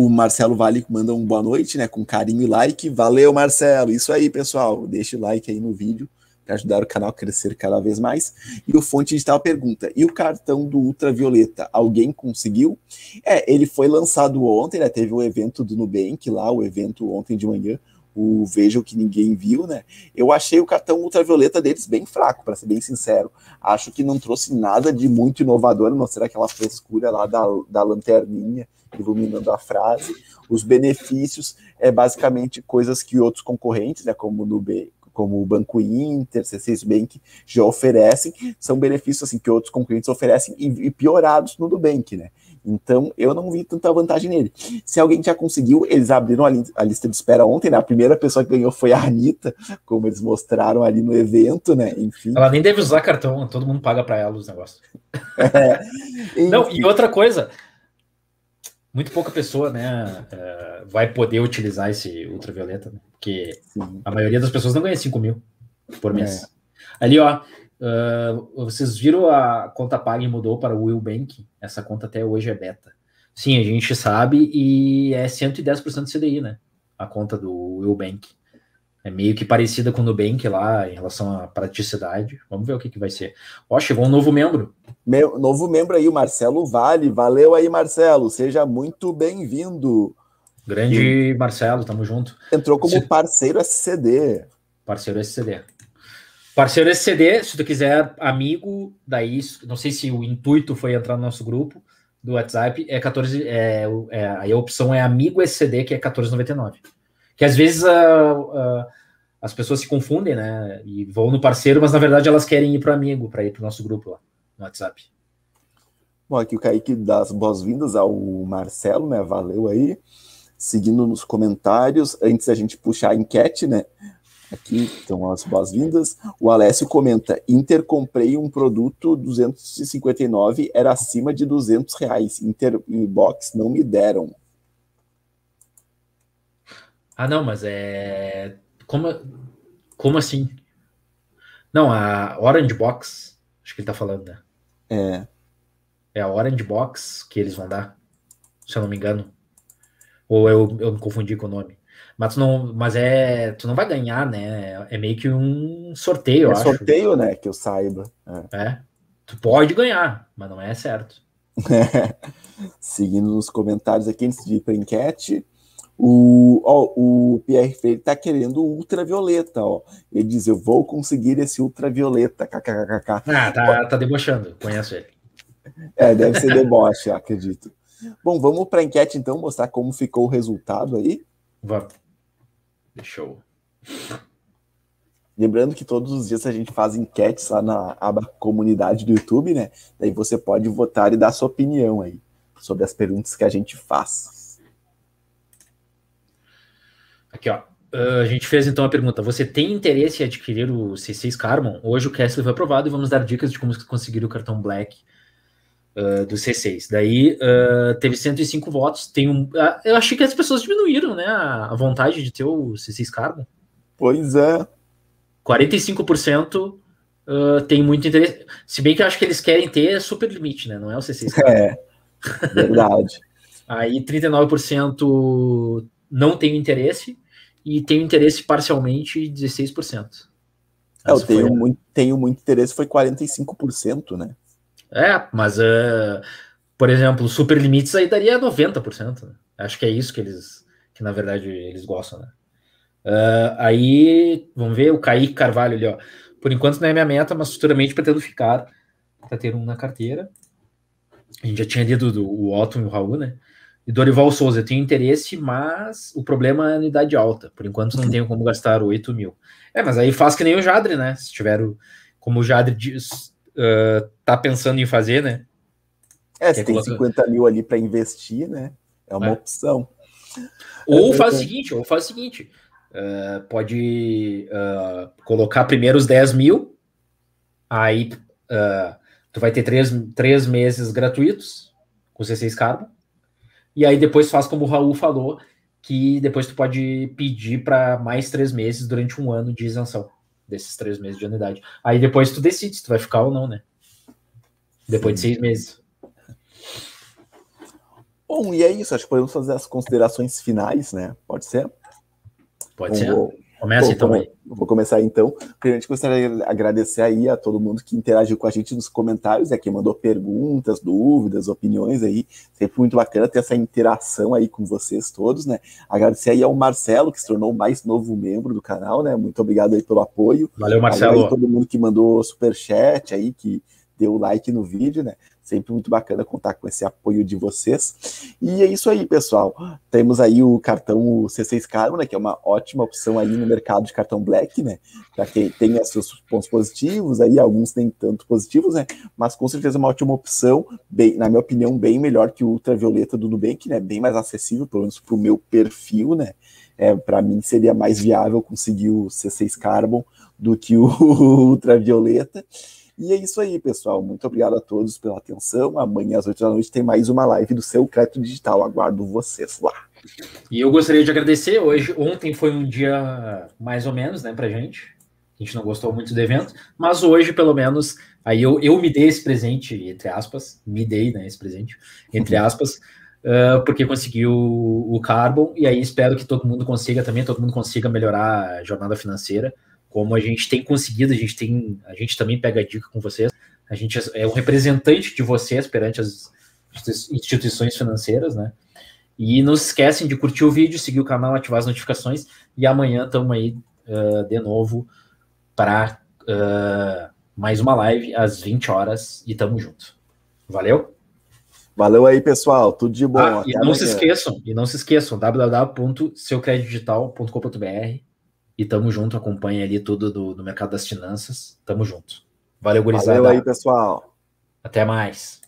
O Marcelo Vale manda um boa noite, né? Com carinho e like. Valeu, Marcelo. Isso aí, pessoal. Deixa o like aí no vídeo para ajudar o canal a crescer cada vez mais. E o Fonte Digital pergunta: e o cartão do Ultravioleta? Alguém conseguiu? É, ele foi lançado ontem, né? Teve o um evento do Nubank lá, o evento ontem de manhã, o Vejam que Ninguém Viu, né? Eu achei o cartão ultravioleta deles bem fraco, para ser bem sincero. Acho que não trouxe nada de muito inovador, não será aquela frescura lá da, da lanterninha iluminando a frase. Os benefícios é basicamente coisas que outros concorrentes, né, como o B, como o Banco Inter, C6 Bank, já oferecem, são benefícios assim que outros concorrentes oferecem e, e piorados no Nubank, né? Então, eu não vi tanta vantagem nele. Se alguém já conseguiu, eles abriram a, li a, lista de espera ontem, né? A primeira pessoa que ganhou foi a Anitta, como eles mostraram ali no evento, né? Enfim. Ela nem deve usar cartão, todo mundo paga para ela os negócios. [LAUGHS] É. não, e outra coisa, muito pouca pessoa, né, eh, vai poder utilizar esse ultravioleta, né? porque Sim. a maioria das pessoas não ganha 5 mil por mês. É. Ali, ó, uh, vocês viram a conta paga mudou para o Will Bank. Essa conta até hoje é beta. Sim, a gente sabe e é 110% CDI, né? A conta do Will Bank. É meio que parecida com o Nubank lá em relação à praticidade. Vamos ver o que, que vai ser. Ó, chegou um novo membro. Meu, novo membro aí, o Marcelo Vale. Valeu aí, Marcelo. Seja muito bem-vindo. Grande e... Marcelo, tamo junto. Entrou como se... parceiro SCD. Parceiro SCD. Parceiro SCD, se tu quiser, amigo, daí, não sei se o intuito foi entrar no nosso grupo do WhatsApp, é 14, é, é, a opção é amigo SCD, que é 14,99 que às vezes a, ah, a, ah, as pessoas se confundem, né? E vão no parceiro, mas na verdade elas querem ir para o amigo, para ir para o nosso grupo lá no WhatsApp. Bom, aqui o Kaique dá as boas-vindas ao Marcelo, né? Valeu aí. Seguindo nos comentários, antes da gente puxar a enquete, né? Aqui estão as boas-vindas. O Alessio comenta: Inter comprei um produto 259, era acima de 200 reais. Inter e box não me deram. Ah, não, mas é. Como, como assim? Não, a Orange Box, acho que ele tá falando, né? É. É a Orange Box que eles vão dar, se eu não me engano. Ou eu, eu me confundi com o nome. Mas, tu não, mas é. Tu não vai ganhar, né? É meio que um sorteio, é acho. Sorteio, né? Que eu saiba. É. é. Tu pode ganhar, mas não é certo. [LAUGHS] Seguindo nos comentários aqui antes de ir pra enquete. O, ó, o Pierre Freire está querendo ultravioleta, ó. Ele diz: Eu vou conseguir esse ultravioleta. KKKK. Ah, tá, tá debochando, conheço ele. É, deve ser deboche, acredito. Bom, vamos para a enquete então, mostrar como ficou o resultado aí. Vamos. Show. Lembrando que todos os dias a gente faz enquetes lá na aba comunidade do YouTube, né? Daí você pode votar e dar sua opinião aí sobre as perguntas que a gente faz. Aqui, ó. Uh, a gente fez então a pergunta: você tem interesse em adquirir o C6 Carbon? Hoje o Castle foi aprovado e vamos dar dicas de como conseguir o cartão Black uh, do C6. Daí uh, teve 105 votos. Tem um, eu achei que as pessoas diminuíram né, a, vontade de ter o C6 Carbon. Pois é. 45% uh, tem muito interesse. Se bem que eu acho que eles querem ter super limite, né? Não é o C6 Carbon. É. Verdade. [LAUGHS] Aí 39% não tem interesse e tenho interesse parcialmente 16%. É, eu tenho, foi... muito, tenho muito interesse, foi 45%, né? É, mas, uh, por exemplo, super limites aí daria 90%. Né? Acho que é isso que eles, que na verdade eles gostam, né? Uh, aí, vamos ver, o Kaique Carvalho ali, ó. Por enquanto não é minha meta, mas futuramente pretendo ficar, para ter um na carteira. A gente já tinha lido do, o Otton e o Raul, né? E Dorival Souza, eu tenho interesse, mas o problema é a unidade alta. Por enquanto não uhum. tenho como gastar 8 mil. É, mas aí faz que nem o Jadre, né? Se tiver o, como o Jadre diz, uh, tá pensando em fazer, né? É, se tem colocar... 50 mil ali para investir, né? É uma é. opção. Ou é, faz o é. seguinte, ou faz o seguinte. Uh, pode uh, colocar primeiro os 10 mil, aí tu vai ter três, três meses gratuitos com C6 Carbon e aí depois faz como o Raul falou, que depois tu pode pedir para mais três meses durante um ano de isenção desses três meses de anuidade. Aí depois tu decide se tu vai ficar ou não, né? Depois Sim. de seis meses. Bom, e é isso. Acho que podemos fazer as considerações finais, né? Pode ser? Pode um, ser. Começa então. Aí. Vou começar então. Primeiro, gostaria de agradecer aí a todo mundo que interagiu com a gente nos comentários, é que mandou perguntas, dúvidas, opiniões aí. Sempre muito bacana ter essa interação aí com vocês todos, né? Agradecer aí ao Marcelo, que se tornou o mais novo membro do canal, né? Muito obrigado aí pelo apoio. Valeu, Marcelo. Aí, todo mundo que mandou super chat aí, que deu like no vídeo, né? Sempre muito bacana contar com esse apoio de vocês. E é isso aí, pessoal. Temos aí o cartão C6 Carbon, né, que é uma ótima opção aí no mercado de cartão Black, né? Para quem tem seus pontos positivos, aí alguns nem tanto positivos, né? Mas com certeza é uma ótima opção, bem, na minha opinião, bem melhor que o ultravioleta do Nubank, né? Bem mais acessível, pelo menos para o meu perfil, né? É, para mim seria mais viável conseguir o C6 Carbon do que o [LAUGHS] ultravioleta. E é isso aí, pessoal. Muito obrigado a todos pela atenção. Amanhã às 8 da noite tem mais uma live do seu Crédito Digital. Aguardo vocês lá. E eu gostaria de agradecer. Hoje, ontem foi um dia mais ou menos, né, pra gente. A gente não gostou muito do evento, mas hoje, pelo menos, aí eu, eu me dei esse presente, entre aspas, me dei, né, esse presente, entre uhum. aspas, uh, porque consegui o, o Carbon, e aí espero que todo mundo consiga também, todo mundo consiga melhorar a jornada financeira como a gente tem conseguido, a gente tem, a gente também pega a dica com vocês. A gente é o é representante de vocês perante as instituições financeiras, né? E não se esquecem de curtir o vídeo, seguir o canal, ativar as notificações. E amanhã estamos aí uh, de novo para uh, ah, mais uma live às 20 horas e tamo junto. Valeu? Valeu aí, pessoal. Tudo de bom. Ah, e não amanhã. se esqueçam, e não se esqueçam, www.seucredidital.com.br e tamo junto, acompanha ali tudo do, do mercado das finanças. Tamo junto. Valeu, gurizada. Valeu aí, pessoal. Até mais.